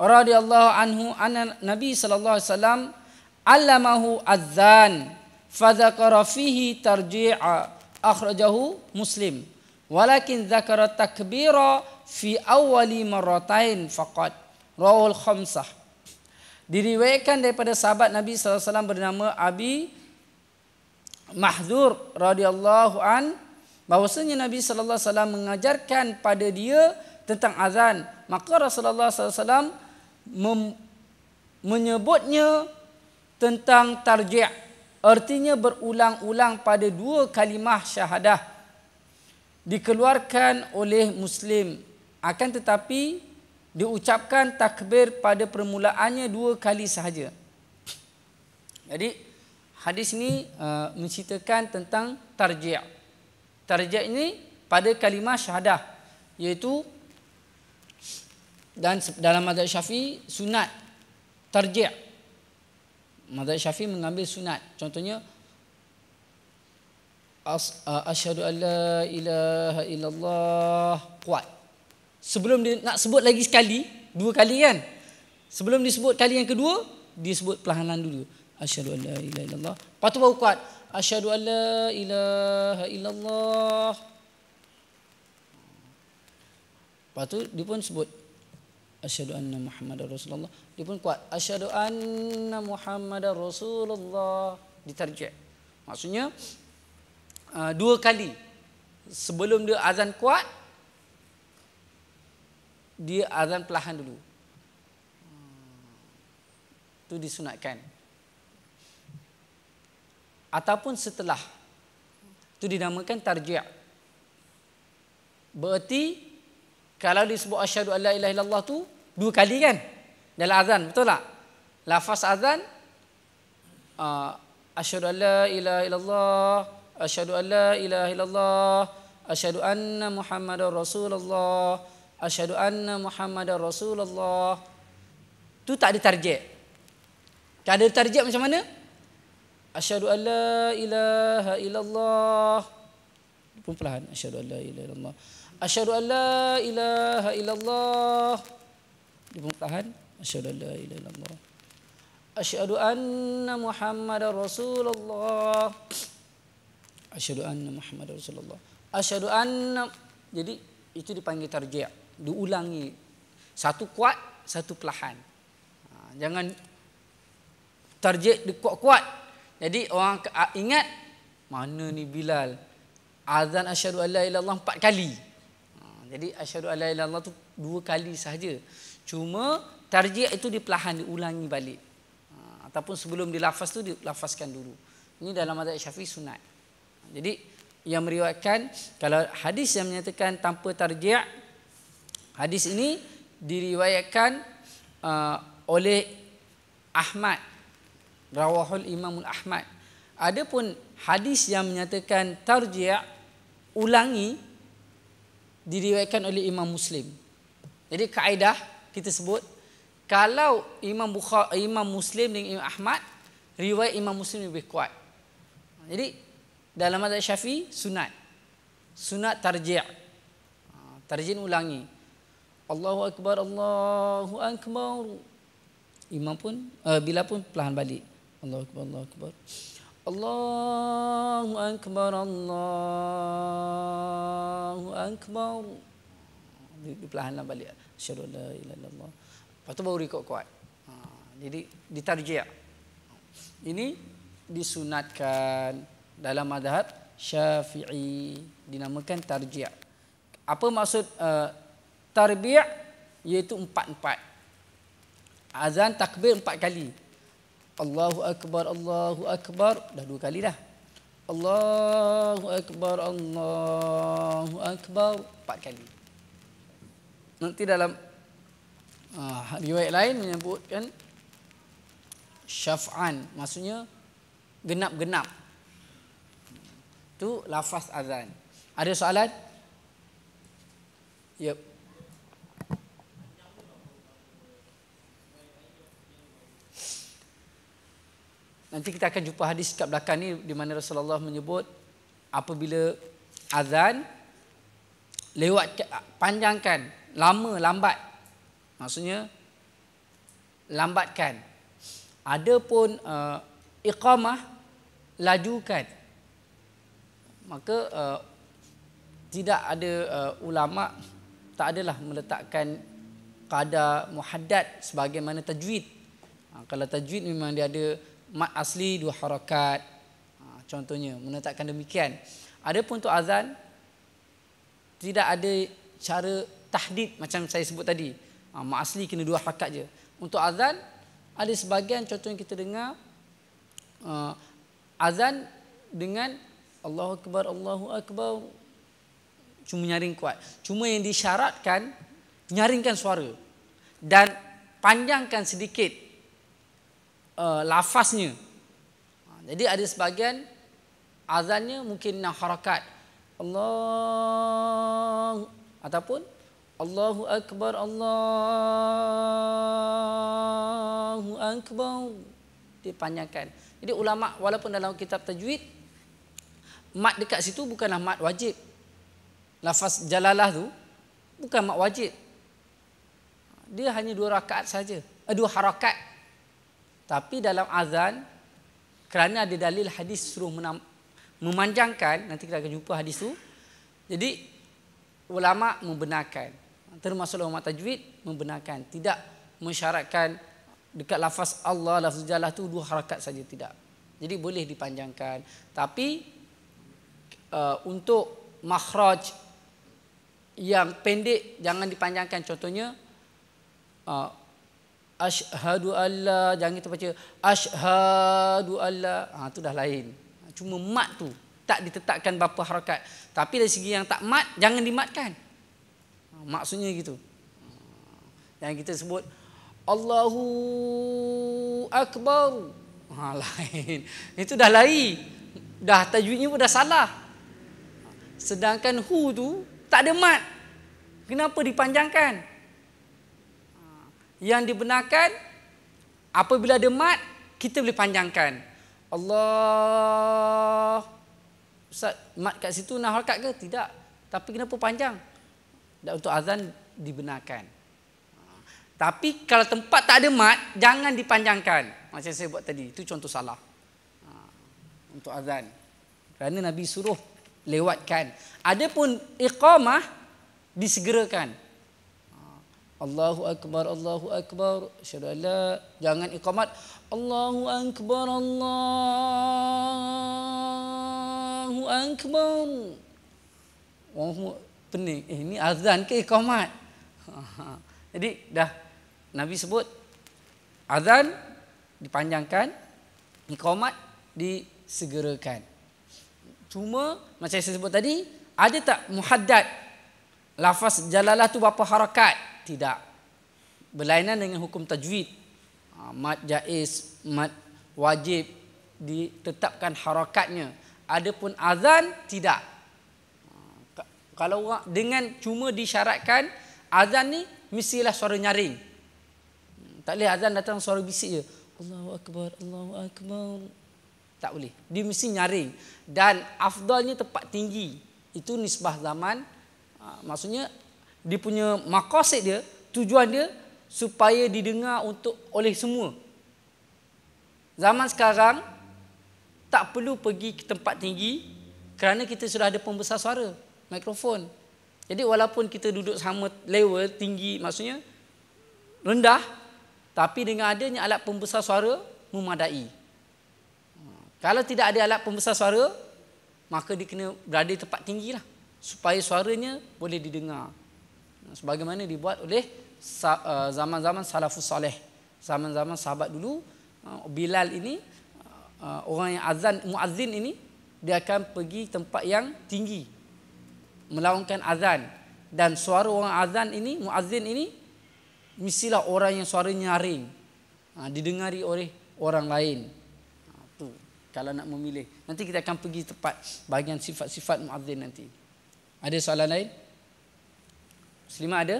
radhiyallahu anhu anna Nabi sallallahu alaihi wasallam allamahu adzan fa dzakara fihi tarji'a akhrajahu Muslim. Walakin dzakara takbira fi awwali marratain faqat. Rawul khamsah. Diriwayatkan daripada sahabat Nabi sallallahu alaihi wasallam bernama Abi Mahzur radhiyallahu anhu bahwasanya Nabi sallallahu alaihi wasallam mengajarkan pada dia tentang azan maka Rasulullah sallallahu alaihi wasallam menyebutnya tentang tarji' artinya berulang-ulang pada dua kalimah syahadah dikeluarkan oleh muslim akan tetapi diucapkan takbir pada permulaannya dua kali sahaja jadi hadis ini uh, menceritakan tentang tarji' Tarjat ini pada kalimah syahadah iaitu dan dalam mazhab Syafi'i sunat tarjat mazhab Syafi'i mengambil sunat contohnya eh, asyhadu alla ilaha illallah kuat sebelum dia nak sebut lagi sekali dua kali kan sebelum disebut kali yang kedua disebut perlahanan dulu asyhadu alla ilaha illallah patu baru kuat Ashadu an la ilaha illallah Lepas tu dia pun sebut Ashadu anna Muhammad Rasulullah Dia pun kuat Ashadu anna Muhammad Rasulullah Ditarjik Maksudnya ah, Dua kali Sebelum dia azan kuat Dia azan perlahan dulu Itu disunatkan ataupun setelah itu dinamakan tarji' berarti kalau disebut asyhadu alla ilaha illallah tu dua kali kan dalam azan betul tak lafaz azan uh, asyhadu alla ilaha illallah asyhadu alla ilaha illallah asyhadu anna muhammadar rasulullah asyhadu anna muhammadar rasulullah tu tak ada target tak ada target macam mana Asyhadu an la ilaha illallah. Pun perlahan. Asyhadu an la ilaha illallah. Asyhadu an la ilaha illallah. Pun perlahan. Asyhadu an la ilaha illallah. Asyhadu anna Muhammadar Rasulullah. Asyhadu anna Muhammadar Rasulullah. Asyhadu anna jadi itu dipanggil tarji' diulangi satu kuat satu perlahan ha, jangan tarjik dikuat-kuat jadi orang ingat mana ni Bilal? Azan asyhadu alla ilallah empat kali. Ha, jadi asyhadu alla ilallah tu dua kali sahaja. Cuma tarjiah itu diperlahan diulangi balik. Ha, ataupun sebelum dilafaz tu dilafazkan dulu. Ini dalam mazhab Syafi'i sunat. Jadi yang meriwayatkan kalau hadis yang menyatakan tanpa tarjiah hadis ini diriwayatkan uh, oleh Ahmad Rawahul Imamul Ahmad. Adapun hadis yang menyatakan tarji' ulangi diriwayatkan oleh Imam Muslim. Jadi kaedah kita sebut kalau Imam Bukhari, Imam Muslim dengan Imam Ahmad riwayat Imam Muslim lebih kuat. Jadi dalam mazhab Syafi'i sunat. Sunat tarji' ha, tarjin ulangi. Allahu akbar Allahu akbar. Imam pun uh, bila pun perlahan balik. الله Akbar, الله Akbar. Allahu Akbar, Allahu Akbar. di, pelahanlah pelahan lah balik syarul la ilah Allah lepas tu baru rekod kuat ha, jadi ditarjiah ini disunatkan dalam madhab syafi'i dinamakan tarjiah apa maksud uh, tarbiah iaitu empat-empat azan takbir empat kali Allahu Akbar, Allahu Akbar Dah dua kali dah Allahu Akbar, Allahu Akbar Empat kali Nanti dalam ah, riwayat lain menyebutkan Syaf'an Maksudnya genap-genap Tu lafaz azan Ada soalan? Yep. Nanti kita akan jumpa hadis kat belakang ni di mana Rasulullah menyebut apabila azan lewat panjangkan, lama lambat. Maksudnya lambatkan. Adapun uh, iqamah lajukan. Maka uh, tidak ada uh, ulama tak adalah meletakkan kadar muhaddad sebagaimana tajwid. Uh, kalau tajwid memang dia ada mat asli dua harakat. Ha, contohnya, menetapkan demikian. Adapun untuk azan, tidak ada cara tahdid macam saya sebut tadi. Ha, mat asli kena dua harakat je. Untuk azan, ada sebahagian contohnya kita dengar, ha, azan dengan Allahu Akbar, Allahu Akbar, cuma nyaring kuat. Cuma yang disyaratkan, nyaringkan suara. Dan panjangkan sedikit uh, lafaznya. Ha, jadi ada sebagian azannya mungkin nak harakat. Allah ataupun Allahu akbar Allahu akbar dipanjangkan. Jadi ulama walaupun dalam kitab tajwid mat dekat situ bukanlah mat wajib. Lafaz jalalah tu bukan mat wajib. Ha, dia hanya dua rakaat saja. Eh, dua harakat tapi dalam azan kerana ada dalil hadis suruh memanjangkan nanti kita akan jumpa hadis tu. Jadi ulama membenarkan termasuk ulama tajwid membenarkan tidak mensyaratkan dekat lafaz Allah lafaz jalalah tu dua harakat saja tidak. Jadi boleh dipanjangkan tapi uh, untuk makhraj yang pendek jangan dipanjangkan contohnya uh, Ashadu Allah Jangan kita baca Ashadu Allah ha, tu dah lain Cuma mat tu Tak ditetapkan berapa harakat Tapi dari segi yang tak mat Jangan dimatkan ha, Maksudnya gitu ha, Yang kita sebut Allahu Akbar ha, Lain Itu dah lain Dah tajwidnya pun dah salah Sedangkan hu tu Tak ada mat Kenapa dipanjangkan? yang dibenarkan apabila ada mat kita boleh panjangkan Allah Ustaz mat kat situ nak harakat ke? Tidak. Tapi kenapa panjang? Dan untuk azan dibenarkan. Tapi kalau tempat tak ada mat jangan dipanjangkan. Macam saya buat tadi. Itu contoh salah. Ha, untuk azan. Kerana Nabi suruh lewatkan. Adapun iqamah disegerakan. Allahu akbar Allahu akbar syahadu la jangan iqamat Allahu akbar Allahu akbar oh pening eh ini azan ke iqamat jadi dah nabi sebut azan dipanjangkan iqamat disegerakan cuma macam saya sebut tadi ada tak muhaddad lafaz jalalah tu berapa harakat tidak berlainan dengan hukum tajwid ha, mad jaiz mad wajib ditetapkan harakatnya adapun azan tidak ha, kalau dengan cuma disyaratkan azan ni mestilah suara nyaring hmm, tak boleh azan datang suara bisik je Allahu akbar Allahu akbar tak boleh dia mesti nyaring dan afdalnya tempat tinggi itu nisbah zaman ha, maksudnya dia punya maqasid dia tujuan dia supaya didengar untuk oleh semua zaman sekarang tak perlu pergi ke tempat tinggi kerana kita sudah ada pembesar suara mikrofon jadi walaupun kita duduk sama level tinggi maksudnya rendah tapi dengan adanya alat pembesar suara memadai kalau tidak ada alat pembesar suara maka dia kena berada di tempat tinggi lah supaya suaranya boleh didengar sebagaimana dibuat oleh eh, zaman-zaman salafus saleh zaman-zaman sahabat dulu eh, Bilal ini eh, orang yang azan muazin ini dia akan pergi tempat yang tinggi melaungkan azan dan suara orang azan ini muazin ini mestilah orang yang suaranya nyaring ah, didengari oleh orang lain ah, tu kalau nak memilih nanti kita akan pergi tempat bahagian sifat-sifat muazin nanti ada soalan lain Muslimat ada?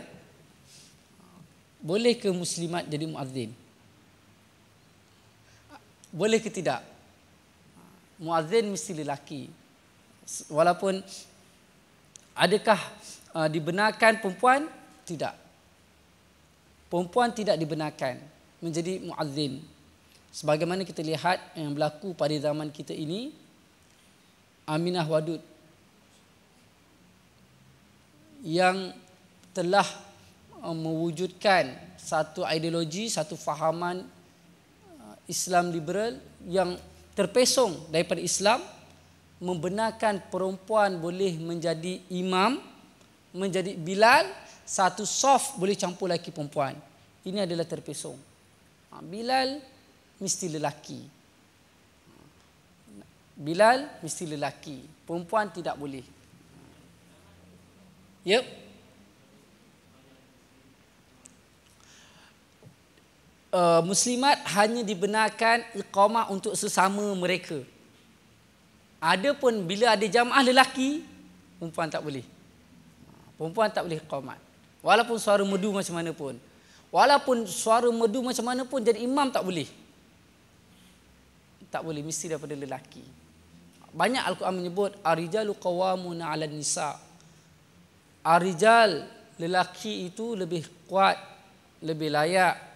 Boleh ke muslimat jadi muazzin? Boleh ke tidak? Muazzin mesti lelaki. Walaupun adakah uh, dibenarkan perempuan? Tidak. Perempuan tidak dibenarkan menjadi muazzin. Sebagaimana kita lihat yang berlaku pada zaman kita ini Aminah Wadud yang telah uh, mewujudkan satu ideologi, satu fahaman uh, Islam liberal yang terpesong daripada Islam membenarkan perempuan boleh menjadi imam, menjadi bilal, satu soft boleh campur lelaki perempuan. Ini adalah terpesong. Ha, bilal mesti lelaki. Bilal mesti lelaki. Perempuan tidak boleh. Yep. uh, muslimat hanya dibenarkan iqamah untuk sesama mereka. Adapun bila ada jamaah lelaki, perempuan tak boleh. Perempuan tak boleh iqamah. Walaupun suara merdu macam mana pun. Walaupun suara merdu macam mana pun jadi imam tak boleh. Tak boleh mesti daripada lelaki. Banyak al-Quran menyebut arijalu qawamuna 'alan nisa. Arijal lelaki itu lebih kuat, lebih layak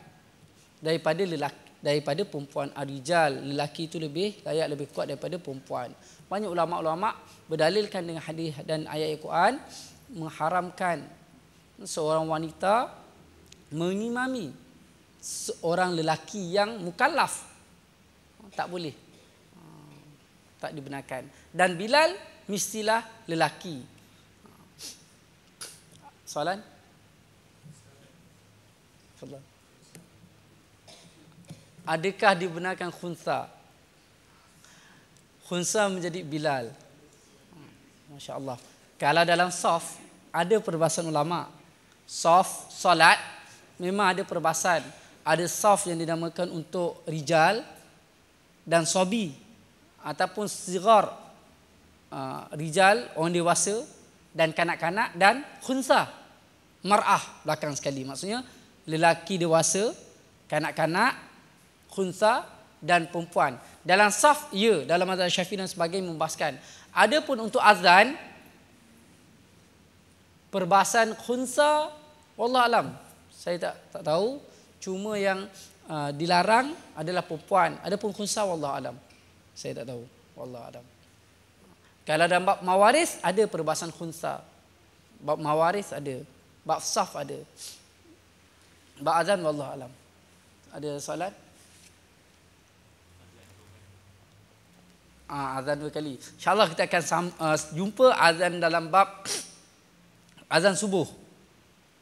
daripada lelaki daripada perempuan arijal lelaki itu lebih layak lebih kuat daripada perempuan banyak ulama-ulama berdalilkan dengan hadis dan ayat Al-Quran mengharamkan seorang wanita mengimami seorang lelaki yang mukallaf tak boleh ah, tak dibenarkan dan Bilal mestilah lelaki ah. soalan Allah adakah dibenarkan khunsa? Khunsa menjadi Bilal. Masya Allah. Kalau dalam soft, ada perbahasan ulama. Soft, solat, memang ada perbahasan. Ada soft yang dinamakan untuk Rijal dan Sobi. Ataupun Sigar. Ah, rijal, orang dewasa dan kanak-kanak dan khunsa. Mar'ah belakang sekali. Maksudnya lelaki dewasa, kanak-kanak khunsa dan perempuan. Dalam saf ya dalam mazhab Syafi'i dan sebagainya membahaskan. Adapun untuk azan perbahasan khunsa wallah alam. Saya tak tak tahu cuma yang uh, dilarang adalah perempuan. Adapun khunsa wallah alam. Saya tak tahu wallah alam. Kalau ada bab mawaris ada perbahasan khunsa. Bab mawaris ada. Bab saf ada. Bab azan wallah alam. Ada soalan? Ah, azan dua kali. Insya Allah kita akan uh, jumpa azan dalam bab azan subuh.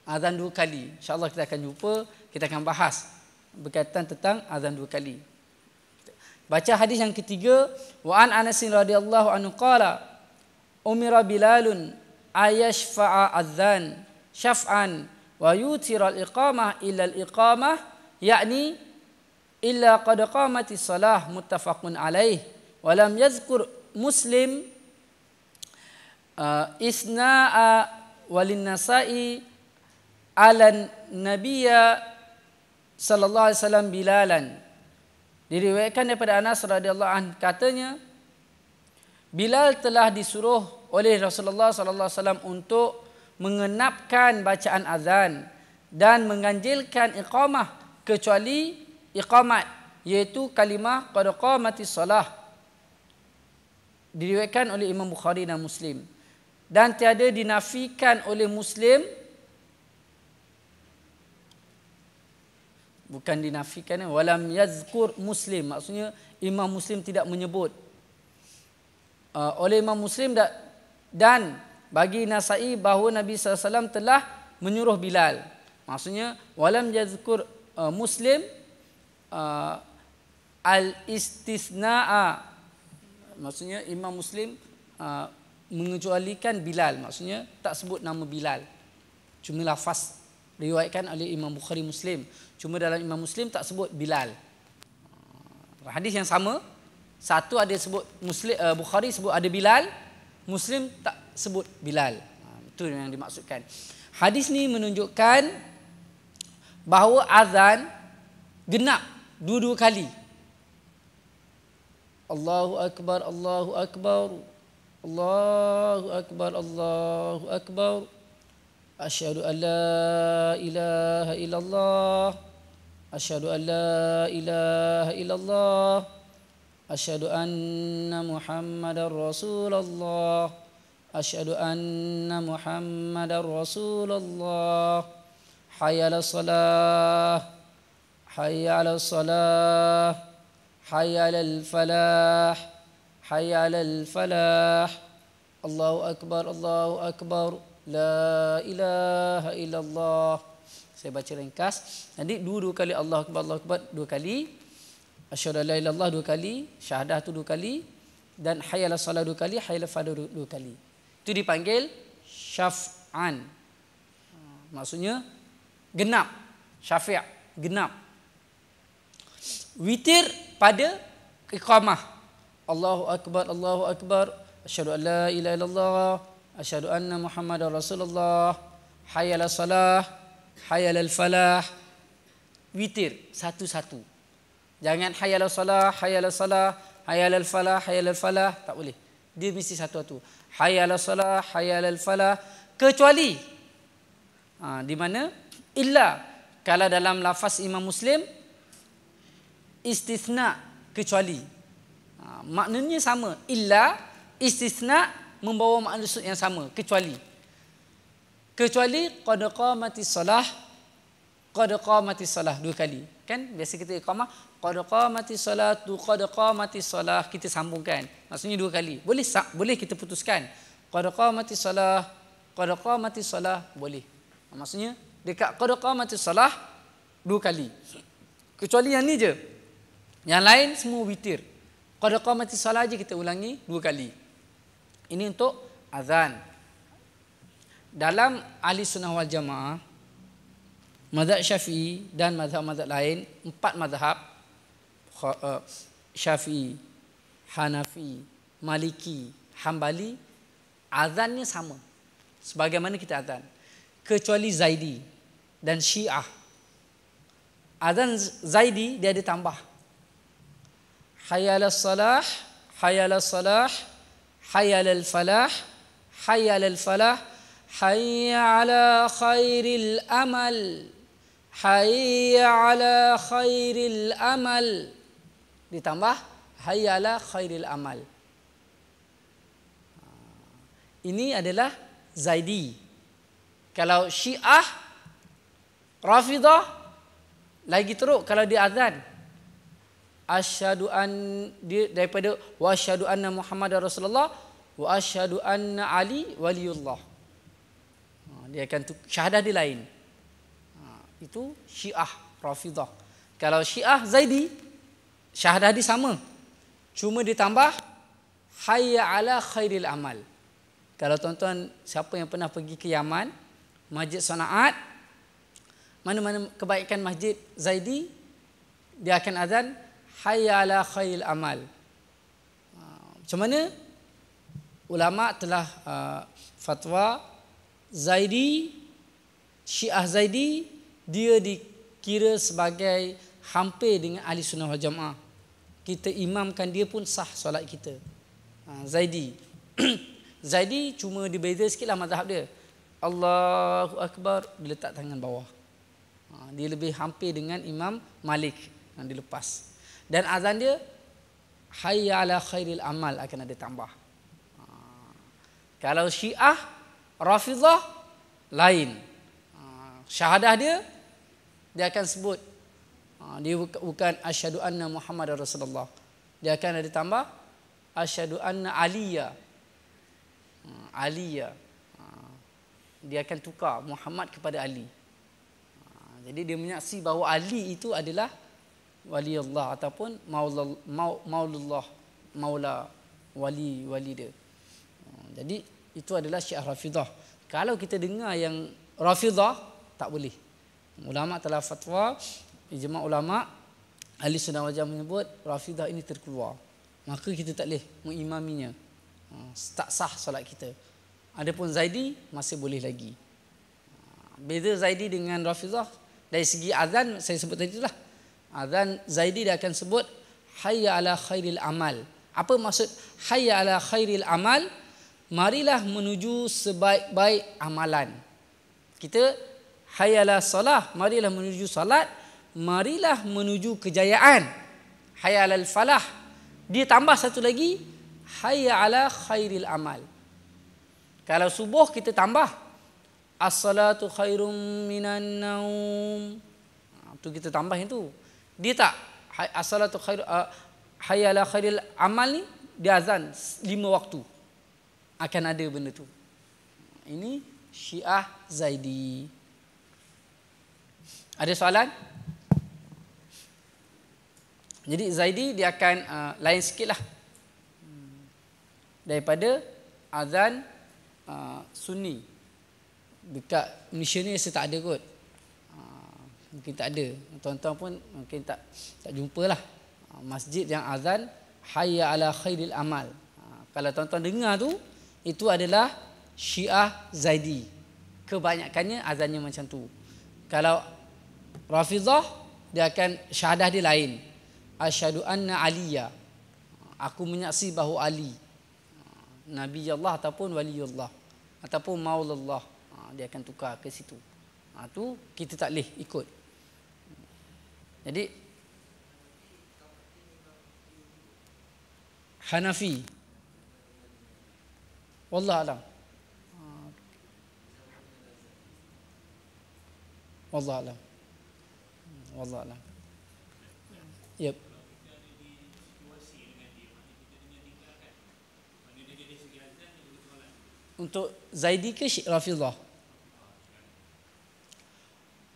Azan dua kali. Insya Allah kita akan jumpa, kita akan bahas berkaitan tentang azan dua kali. Baca hadis yang ketiga. Wa an Anas radhiyallahu anhu qala Umira Bilalun ayashfa'a azan syaf'an wa yutira al-iqamah illa al-iqamah yakni illa qad qamati salah muttafaqun alaih Walam yazkur Muslim uh, isna'a walin nasai ala nabiyya sallallahu alaihi wasallam bilalan diriwayatkan daripada Anas radhiyallahu an katanya Bilal telah disuruh oleh Rasulullah sallallahu alaihi wasallam untuk mengenapkan bacaan azan dan menganjilkan iqamah kecuali iqamat iaitu kalimah qad qamatis salah diriwayatkan oleh Imam Bukhari dan Muslim dan tiada dinafikan oleh Muslim bukan dinafikan ya, walam yazkur Muslim maksudnya Imam Muslim tidak menyebut uh, oleh Imam Muslim da, dan bagi Nasai bahawa Nabi SAW telah menyuruh Bilal maksudnya walam yazkur uh, Muslim uh, ah, al istisnaa maksudnya Imam Muslim uh, mengecualikan Bilal maksudnya tak sebut nama Bilal cuma lafaz riwayatkan oleh Imam Bukhari Muslim cuma dalam Imam Muslim tak sebut Bilal ah, hadis yang sama satu ada sebut Muslim uh, Bukhari sebut ada Bilal Muslim tak sebut Bilal itu yang dimaksudkan hadis ni menunjukkan bahawa azan genap dua-dua kali الله أكبر الله أكبر الله أكبر الله أكبر أشهد أن لا إله إلا الله أشهد أن لا إله إلا الله أشهد أن محمد رسول الله أشهد أن محمد رسول الله حي على الصلاة حي على الصلاة حي al-Falah, حي على الفلاح الله أكبر الله أكبر لا إله إلا الله saya baca ringkas nanti dua dua kali Allah Akbar Allah Akbar dua kali asyhadu la illallah dua kali syahadah tu dua kali dan hayyala salat dua kali hayyala fadu dua kali itu dipanggil syaf'an maksudnya genap syafi' genap witir pada iqamah. Allahu akbar, Allahu akbar, asyhadu an la ilaha illallah, asyhadu anna muhammadar rasulullah, hayya salah, hayya falah. Witir satu-satu. Jangan hayya salah, hayya salah, hayya falah, hayya falah, tak boleh. Dia mesti satu-satu. Hayya salah, hayya falah, kecuali ha, di mana illa kalau dalam lafaz Imam Muslim istisna kecuali. Ha, maknanya sama. Illa istisna membawa maksud yang sama. Kecuali. Kecuali qada qamati salah. Qada qamati salah. Dua kali. Kan? Biasa kita ikhama. Qada qamati salah tu qada qamati salah. Kita sambungkan. Maksudnya dua kali. Boleh sak, boleh kita putuskan. Qada qamati salah. Qada qamati salah. Boleh. Maksudnya dekat qada qamati salah. Dua kali. Kecuali yang ni je. Yang lain semua witir. Qada qamati salat aja kita ulangi dua kali. Ini untuk azan. Dalam ahli sunnah wal jamaah mazhab Syafi'i dan mazhab-mazhab lain, empat mazhab eh, Syafi'i, Hanafi, Maliki, Hambali azannya sama. Sebagaimana kita azan. Kecuali Zaidi dan Syiah. Azan Zaidi dia ada tambah hayal salah hayal salah hayal falah hayal falah hayya ala khairil amal, hayya ala khairil amal. Ditambah, hayya ala khairil amal. Ini adalah Zaidi. Kalau Syiah, Rafidah, lagi teruk kalau dia azan asyhadu an daripada wa asyhadu anna muhammadar rasulullah wa asyhadu anna ali waliullah ha, dia akan tu, syahadah dia lain ha, itu syiah rafidah kalau syiah zaidi syahadah dia sama cuma ditambah hayya ala khairil amal kalau tuan-tuan siapa yang pernah pergi ke Yaman masjid sanaat mana-mana kebaikan masjid zaidi dia akan azan hayya ala khairil amal. Ah, macam mana? Ulama telah uh, fatwa Zaidi Syiah Zaidi dia dikira sebagai hampir dengan ahli sunnah wal jamaah. Kita imamkan dia pun sah solat kita. Ah, Zaidi. Zaidi cuma dia beza sikitlah mazhab dia. Allahu Akbar diletak tangan bawah. dia lebih hampir dengan Imam Malik yang dilepas. Dan azan dia Hayya ala khairil amal akan ada tambah ha. Kalau syiah Rafidah Lain ha. Syahadah dia Dia akan sebut ha, Dia bukan asyadu anna Muhammad Rasulullah Dia akan ada tambah Asyadu anna aliyah Aliyah Dia akan tukar Muhammad kepada Ali Jadi dia menyaksi bahawa Ali itu adalah wali Allah ataupun maulal maulullah maula wali wali dia. Hmm, jadi itu adalah Syiah Rafidah. Kalau kita dengar yang Rafidah tak boleh. Ulama telah fatwa ijma ulama ahli sunnah wal menyebut Rafidah ini terkeluar. Maka kita tak boleh mengimaminya. Hmm, tak sah solat kita. Adapun Zaidi masih boleh lagi. Hmm, beza Zaidi dengan Rafidah dari segi azan saya sebut tadi lah. Dan Zaidi dia akan sebut Hayya ala khairil amal Apa maksud Hayya ala khairil amal Marilah menuju sebaik-baik amalan Kita Hayya ala salah Marilah menuju salat Marilah menuju kejayaan Hayya ala falah Dia tambah satu lagi Hayya ala khairil amal Kalau subuh kita tambah As-salatu khairum minan naum Itu ha, kita tambah yang itu dia tak asalatu khair uh, hayala khairil amal ni dia azan lima waktu akan ada benda tu ini Syiah Zaidi ada soalan jadi Zaidi dia akan uh, lain sikit lah daripada azan uh, sunni dekat Malaysia ni saya tak ada kot mungkin tak ada. Tuan-tuan pun mungkin tak tak jumpalah. Ah, masjid yang azan hayya ala khairil amal. Ah, kalau tuan-tuan dengar tu itu adalah Syiah Zaidi. Kebanyakannya azannya macam tu. Kalau Rafidah dia akan syahadah dia lain. Asyhadu anna Aliya. Aku menyaksi bahawa Ali ah, Nabi Allah ataupun Wali Allah ataupun Maulallah. Dia akan tukar ke situ. Ha, tu kita tak boleh ikut. Jadi Hanafi Wallah alam Wallah alam Wallah alam Yep Untuk Zaidi ke Syekh Rafiullah.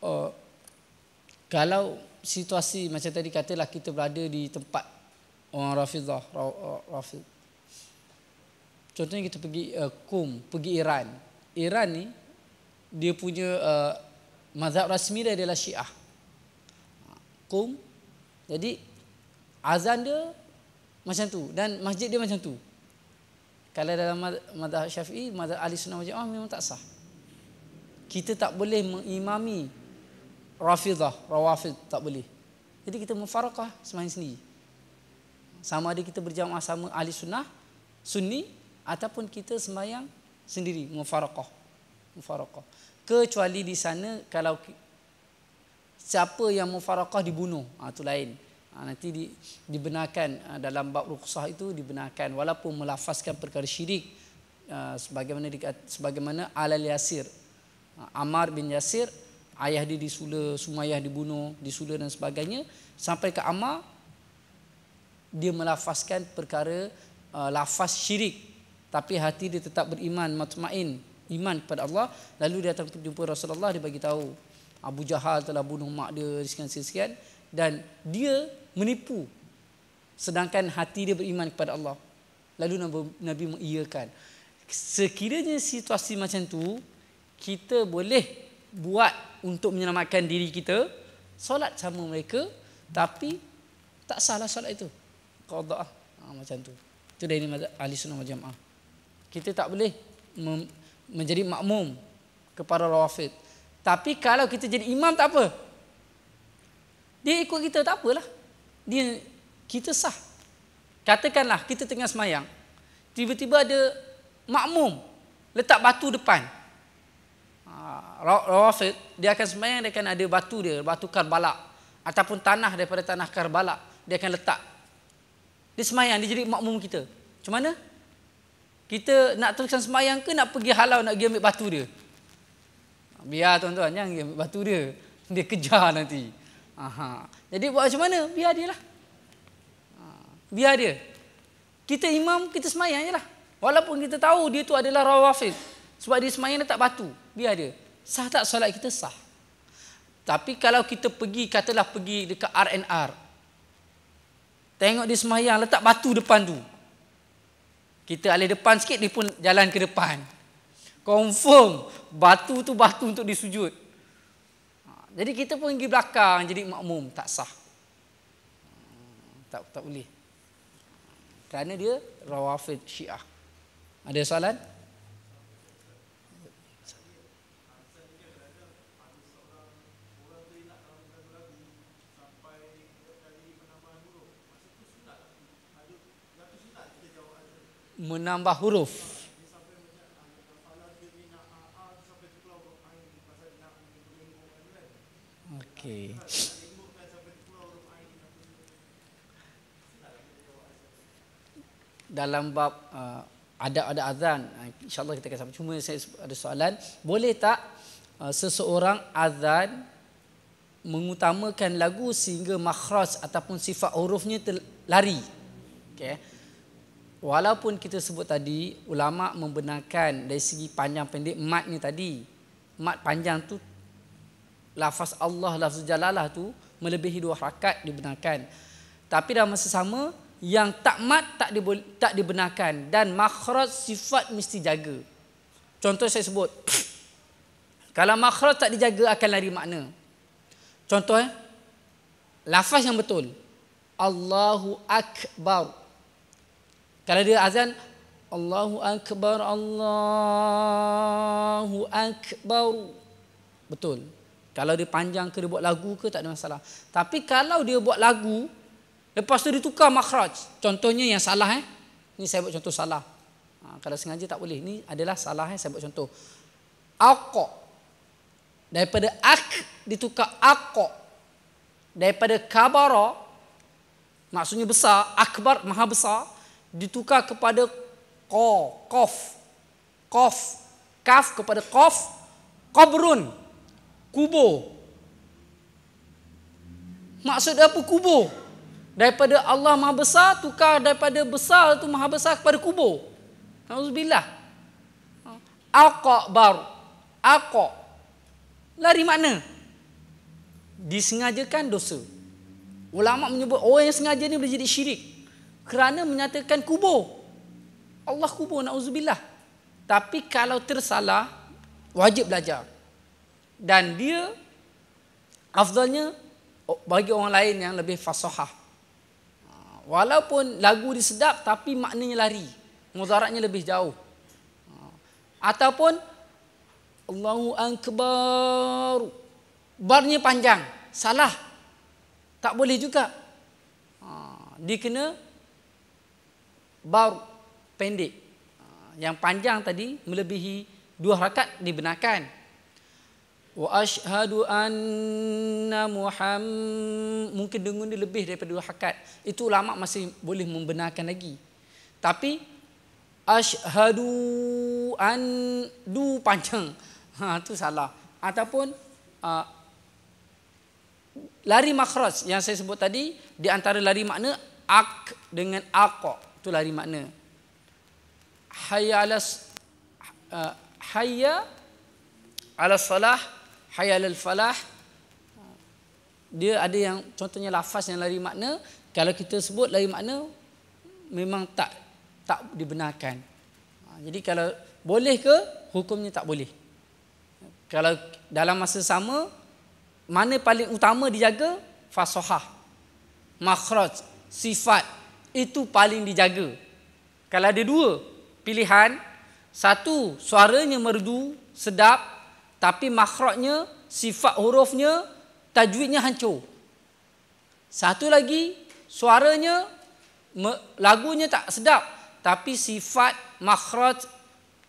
Uh, oh, kalau situasi macam tadi katalah kita berada di tempat orang Rafidah. Rafidah. Contohnya kita pergi uh, eh, Qum, pergi Iran. Iran ni dia punya uh, mazhab rasmi dia adalah Syiah. Qum. Jadi azan dia macam tu dan masjid dia macam tu. Kalau dalam mazhab Syafi'i, mazhab Ahli Sunnah Wal Jamaah memang tak sah. Kita tak boleh mengimami Rafidah, Rawafid tak boleh. Jadi kita mufarakah semain sendiri. Sama ada kita berjamaah sama ahli sunnah, sunni, ataupun kita semayang sendiri, mufarakah. Mufarakah. Kecuali di sana kalau siapa yang mufarakah dibunuh, ha, ah, itu lain. Ha, nanti di, dibenarkan ha, dalam bab ruksah itu dibenarkan walaupun melafazkan perkara syirik ha, sebagaimana dikata, sebagaimana alal yasir ha, Amar bin Yasir ayah dia disula, semua ayah dibunuh, disula dan sebagainya. Sampai ke Ammar, dia melafazkan perkara uh, lafaz syirik. Tapi hati dia tetap beriman, matmain, iman kepada Allah. Lalu dia datang jumpa Rasulullah, dia bagi tahu Abu Jahal telah bunuh mak dia, sekian-sekian. Dan dia menipu. Sedangkan hati dia beriman kepada Allah. Lalu Nabi, Nabi mengiyakan. Sekiranya situasi macam tu kita boleh buat untuk menyelamatkan diri kita solat sama mereka tapi tak salah solat itu qada ah ha, macam tu itu dari ahli sunnah wal jamaah kita tak boleh menjadi makmum kepada rawafid tapi kalau kita jadi imam tak apa dia ikut kita tak apalah dia kita sah katakanlah kita tengah semayang tiba-tiba ada makmum letak batu depan Rawafid Dia akan semayang Dia akan ada batu dia Batu Karbala Ataupun tanah daripada tanah Karbala Dia akan letak Dia semayang Dia jadi makmum kita Macam mana? Kita nak teruskan semayang ke Nak pergi halau Nak pergi ambil batu dia Biar tuan-tuan Jangan pergi ambil batu dia Dia kejar nanti Aha. Jadi buat macam mana? Biar dia lah ha. Biar dia Kita imam Kita semayang je lah Walaupun kita tahu Dia tu adalah Rawafid Sebab dia semayang letak batu Biar dia sah tak solat kita sah tapi kalau kita pergi katalah pergi dekat RNR tengok dia semayang letak batu depan tu kita alih depan sikit dia pun jalan ke depan confirm batu tu batu untuk disujud ha, jadi kita pun pergi belakang jadi makmum tak sah tak tak boleh kerana dia rawafid syiah ada soalan? menambah huruf. Okey. Dalam bab uh, ada ada azan, uh, insyaallah kita akan sampai. Cuma saya ada soalan, boleh tak uh, seseorang azan mengutamakan lagu sehingga makhraj ataupun sifat hurufnya terlari? Okey. Eh. Walaupun kita sebut tadi ulama membenarkan dari segi panjang pendek mat ni tadi. Mat panjang tu lafaz Allah lafaz jalalah tu melebihi dua rakaat dibenarkan. Tapi dalam masa sama yang tak mat tak di, tak dibenarkan dan makhraj sifat mesti jaga. Contoh saya sebut. Kalau makhraj tak dijaga akan lari makna. Contoh eh lafaz yang betul. Allahu akbar. Kalau dia azan Allahu Akbar Allahu Akbar Betul Kalau dia panjang ke dia buat lagu ke tak ada masalah Tapi kalau dia buat lagu Lepas tu dia tukar makhraj Contohnya yang salah eh Ini saya buat contoh salah ha, Kalau sengaja tak boleh Ini adalah salah eh saya buat contoh Aqo Daripada ak ditukar aqo Daripada kabara Maksudnya besar Akbar maha besar ditukar kepada ko, kof, kof, kaf kepada kof, kobrun, kubo. Maksud apa kubur? Daripada Allah Maha Besar tukar daripada besar itu Maha Besar kepada kubo. Alhamdulillah. Aqbar. Aqq. Lari mana? Disengajakan dosa. Ulama menyebut orang yang sengaja ini boleh jadi syirik kerana menyatakan kubur. Allah kubur na'udzubillah. Tapi kalau tersalah, wajib belajar. Dan dia, afdalnya oh, bagi orang lain yang lebih fasohah. Walaupun lagu disedap tapi maknanya lari. muzaraknya lebih jauh. Ataupun, Allahu Akbar. Barnya panjang. Salah. Tak boleh juga. Ha, dia kena bar pendek. Ah, yang panjang tadi melebihi dua rakaat dibenarkan. Wa ashadu anna Muhammad mungkin dengung dia lebih daripada dua rakaat. Itu ulama masih boleh membenarkan lagi. Tapi ashadu an du panjang. Ha tu salah. Ataupun uh, lari makhraj yang saya sebut tadi di antara lari makna ak dengan aqa tu lari makna hayya ala uh, hayya ala salah hayya ala falah dia ada yang contohnya lafaz yang lari makna kalau kita sebut lari makna memang tak tak dibenarkan ha, jadi kalau boleh ke hukumnya tak boleh kalau dalam masa sama mana paling utama dijaga fasohah makhraj sifat itu paling dijaga. Kalau ada dua pilihan, satu suaranya merdu, sedap, tapi makhraknya, sifat hurufnya, tajwidnya hancur. Satu lagi, suaranya, lagunya tak sedap, tapi sifat makhraj,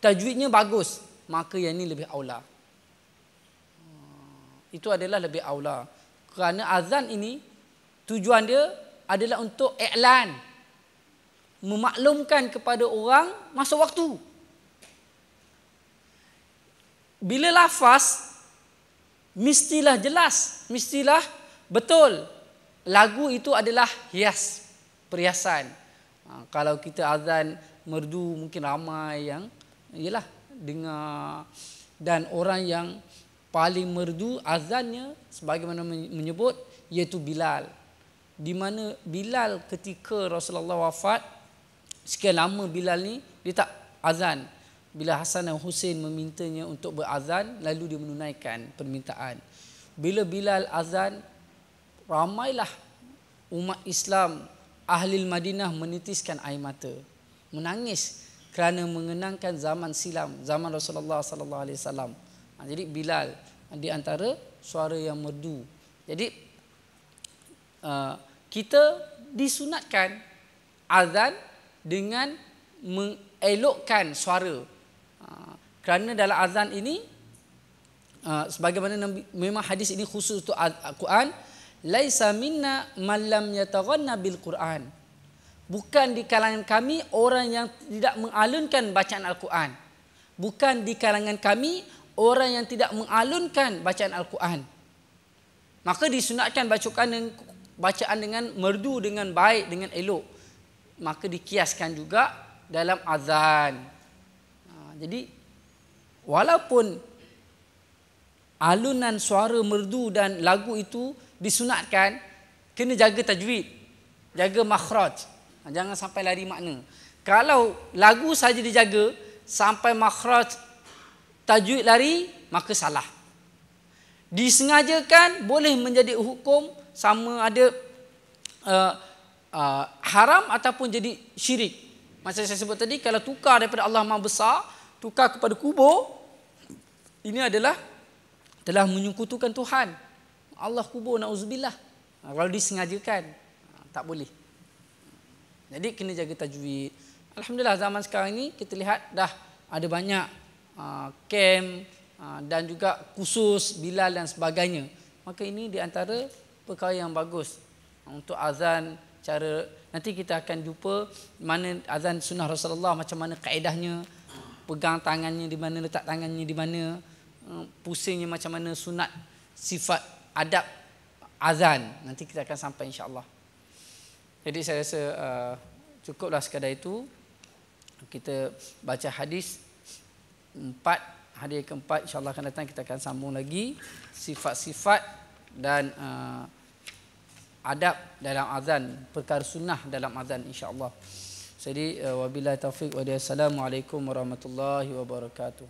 tajwidnya bagus. Maka yang ini lebih aula. Hmm, itu adalah lebih aula. Kerana azan ini, tujuan dia adalah untuk iklan memaklumkan kepada orang masa waktu. Bila lafaz mestilah jelas, mestilah betul. Lagu itu adalah hias, perhiasan. Ha, kalau kita azan merdu mungkin ramai yang iyalah dengar dan orang yang paling merdu azannya sebagaimana menyebut iaitu Bilal. Di mana Bilal ketika Rasulullah wafat Sekian lama Bilal ni dia tak azan. Bila Hasan dan Hussein memintanya untuk berazan lalu dia menunaikan permintaan. Bila Bilal azan ramailah umat Islam ahli Madinah menitiskan air mata, menangis kerana mengenangkan zaman silam, zaman Rasulullah sallallahu alaihi wasallam. Ha, jadi Bilal di antara suara yang merdu. Jadi uh, kita disunatkan azan dengan mengelokkan suara. Ha, kerana dalam azan ini, ha, sebagaimana memang hadis ini khusus untuk Al-Quran, Laisa minna malam yataghanna bil Quran. Bukan di kalangan kami orang yang tidak mengalunkan bacaan Al-Quran. Bukan di kalangan kami orang yang tidak mengalunkan bacaan Al-Quran. Maka disunatkan bacaan dengan, bacaan dengan merdu dengan baik dengan elok maka dikiaskan juga dalam azan. Ha, jadi walaupun alunan suara merdu dan lagu itu disunatkan kena jaga tajwid, jaga makhraj. Ha, jangan sampai lari makna. Kalau lagu saja dijaga sampai makhraj tajwid lari maka salah. Disengajakan boleh menjadi hukum sama ada uh, uh, haram ataupun jadi syirik. Macam saya sebut tadi, kalau tukar daripada Allah Maha Besar, tukar kepada kubur, ini adalah telah menyukutukan Tuhan. Allah kubur, nauzubillah, ha, Kalau disengajakan, ha, tak boleh. Jadi kena jaga tajwid. Alhamdulillah zaman sekarang ini kita lihat dah ada banyak kem uh, uh, dan juga khusus bilal dan sebagainya. Maka ini di antara perkara yang bagus untuk azan cara nanti kita akan jumpa mana azan sunnah Rasulullah macam mana kaedahnya pegang tangannya di mana letak tangannya di mana eh, pusingnya macam mana sunat sifat adab azan nanti kita akan sampai insyaallah jadi saya rasa uh, cukuplah sekadar itu kita baca hadis empat hadis keempat insyaallah akan datang kita akan sambung lagi sifat-sifat dan uh, adab dalam azan, perkara sunnah dalam azan insya-Allah. Jadi eh, wabillahi taufik wa assalamualaikum warahmatullahi wabarakatuh.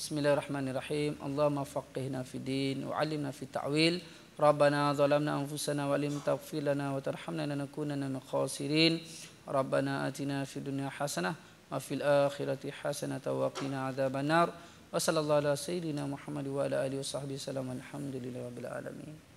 Bismillahirrahmanirrahim. Allahumma faqqihna fi din wa 'allimna fi ta'wil. Rabbana zalamna anfusana wa lim taghfir lana wa tarhamna lanakunanna min khasirin. Rabbana atina fi dunya hasanah wa fil akhirati hasanah wa qina adzabannar. Wa sallallahu ala sayyidina Muhammad wa ala alihi wa sahbihi sallam. Alhamdulillahirabbil alamin.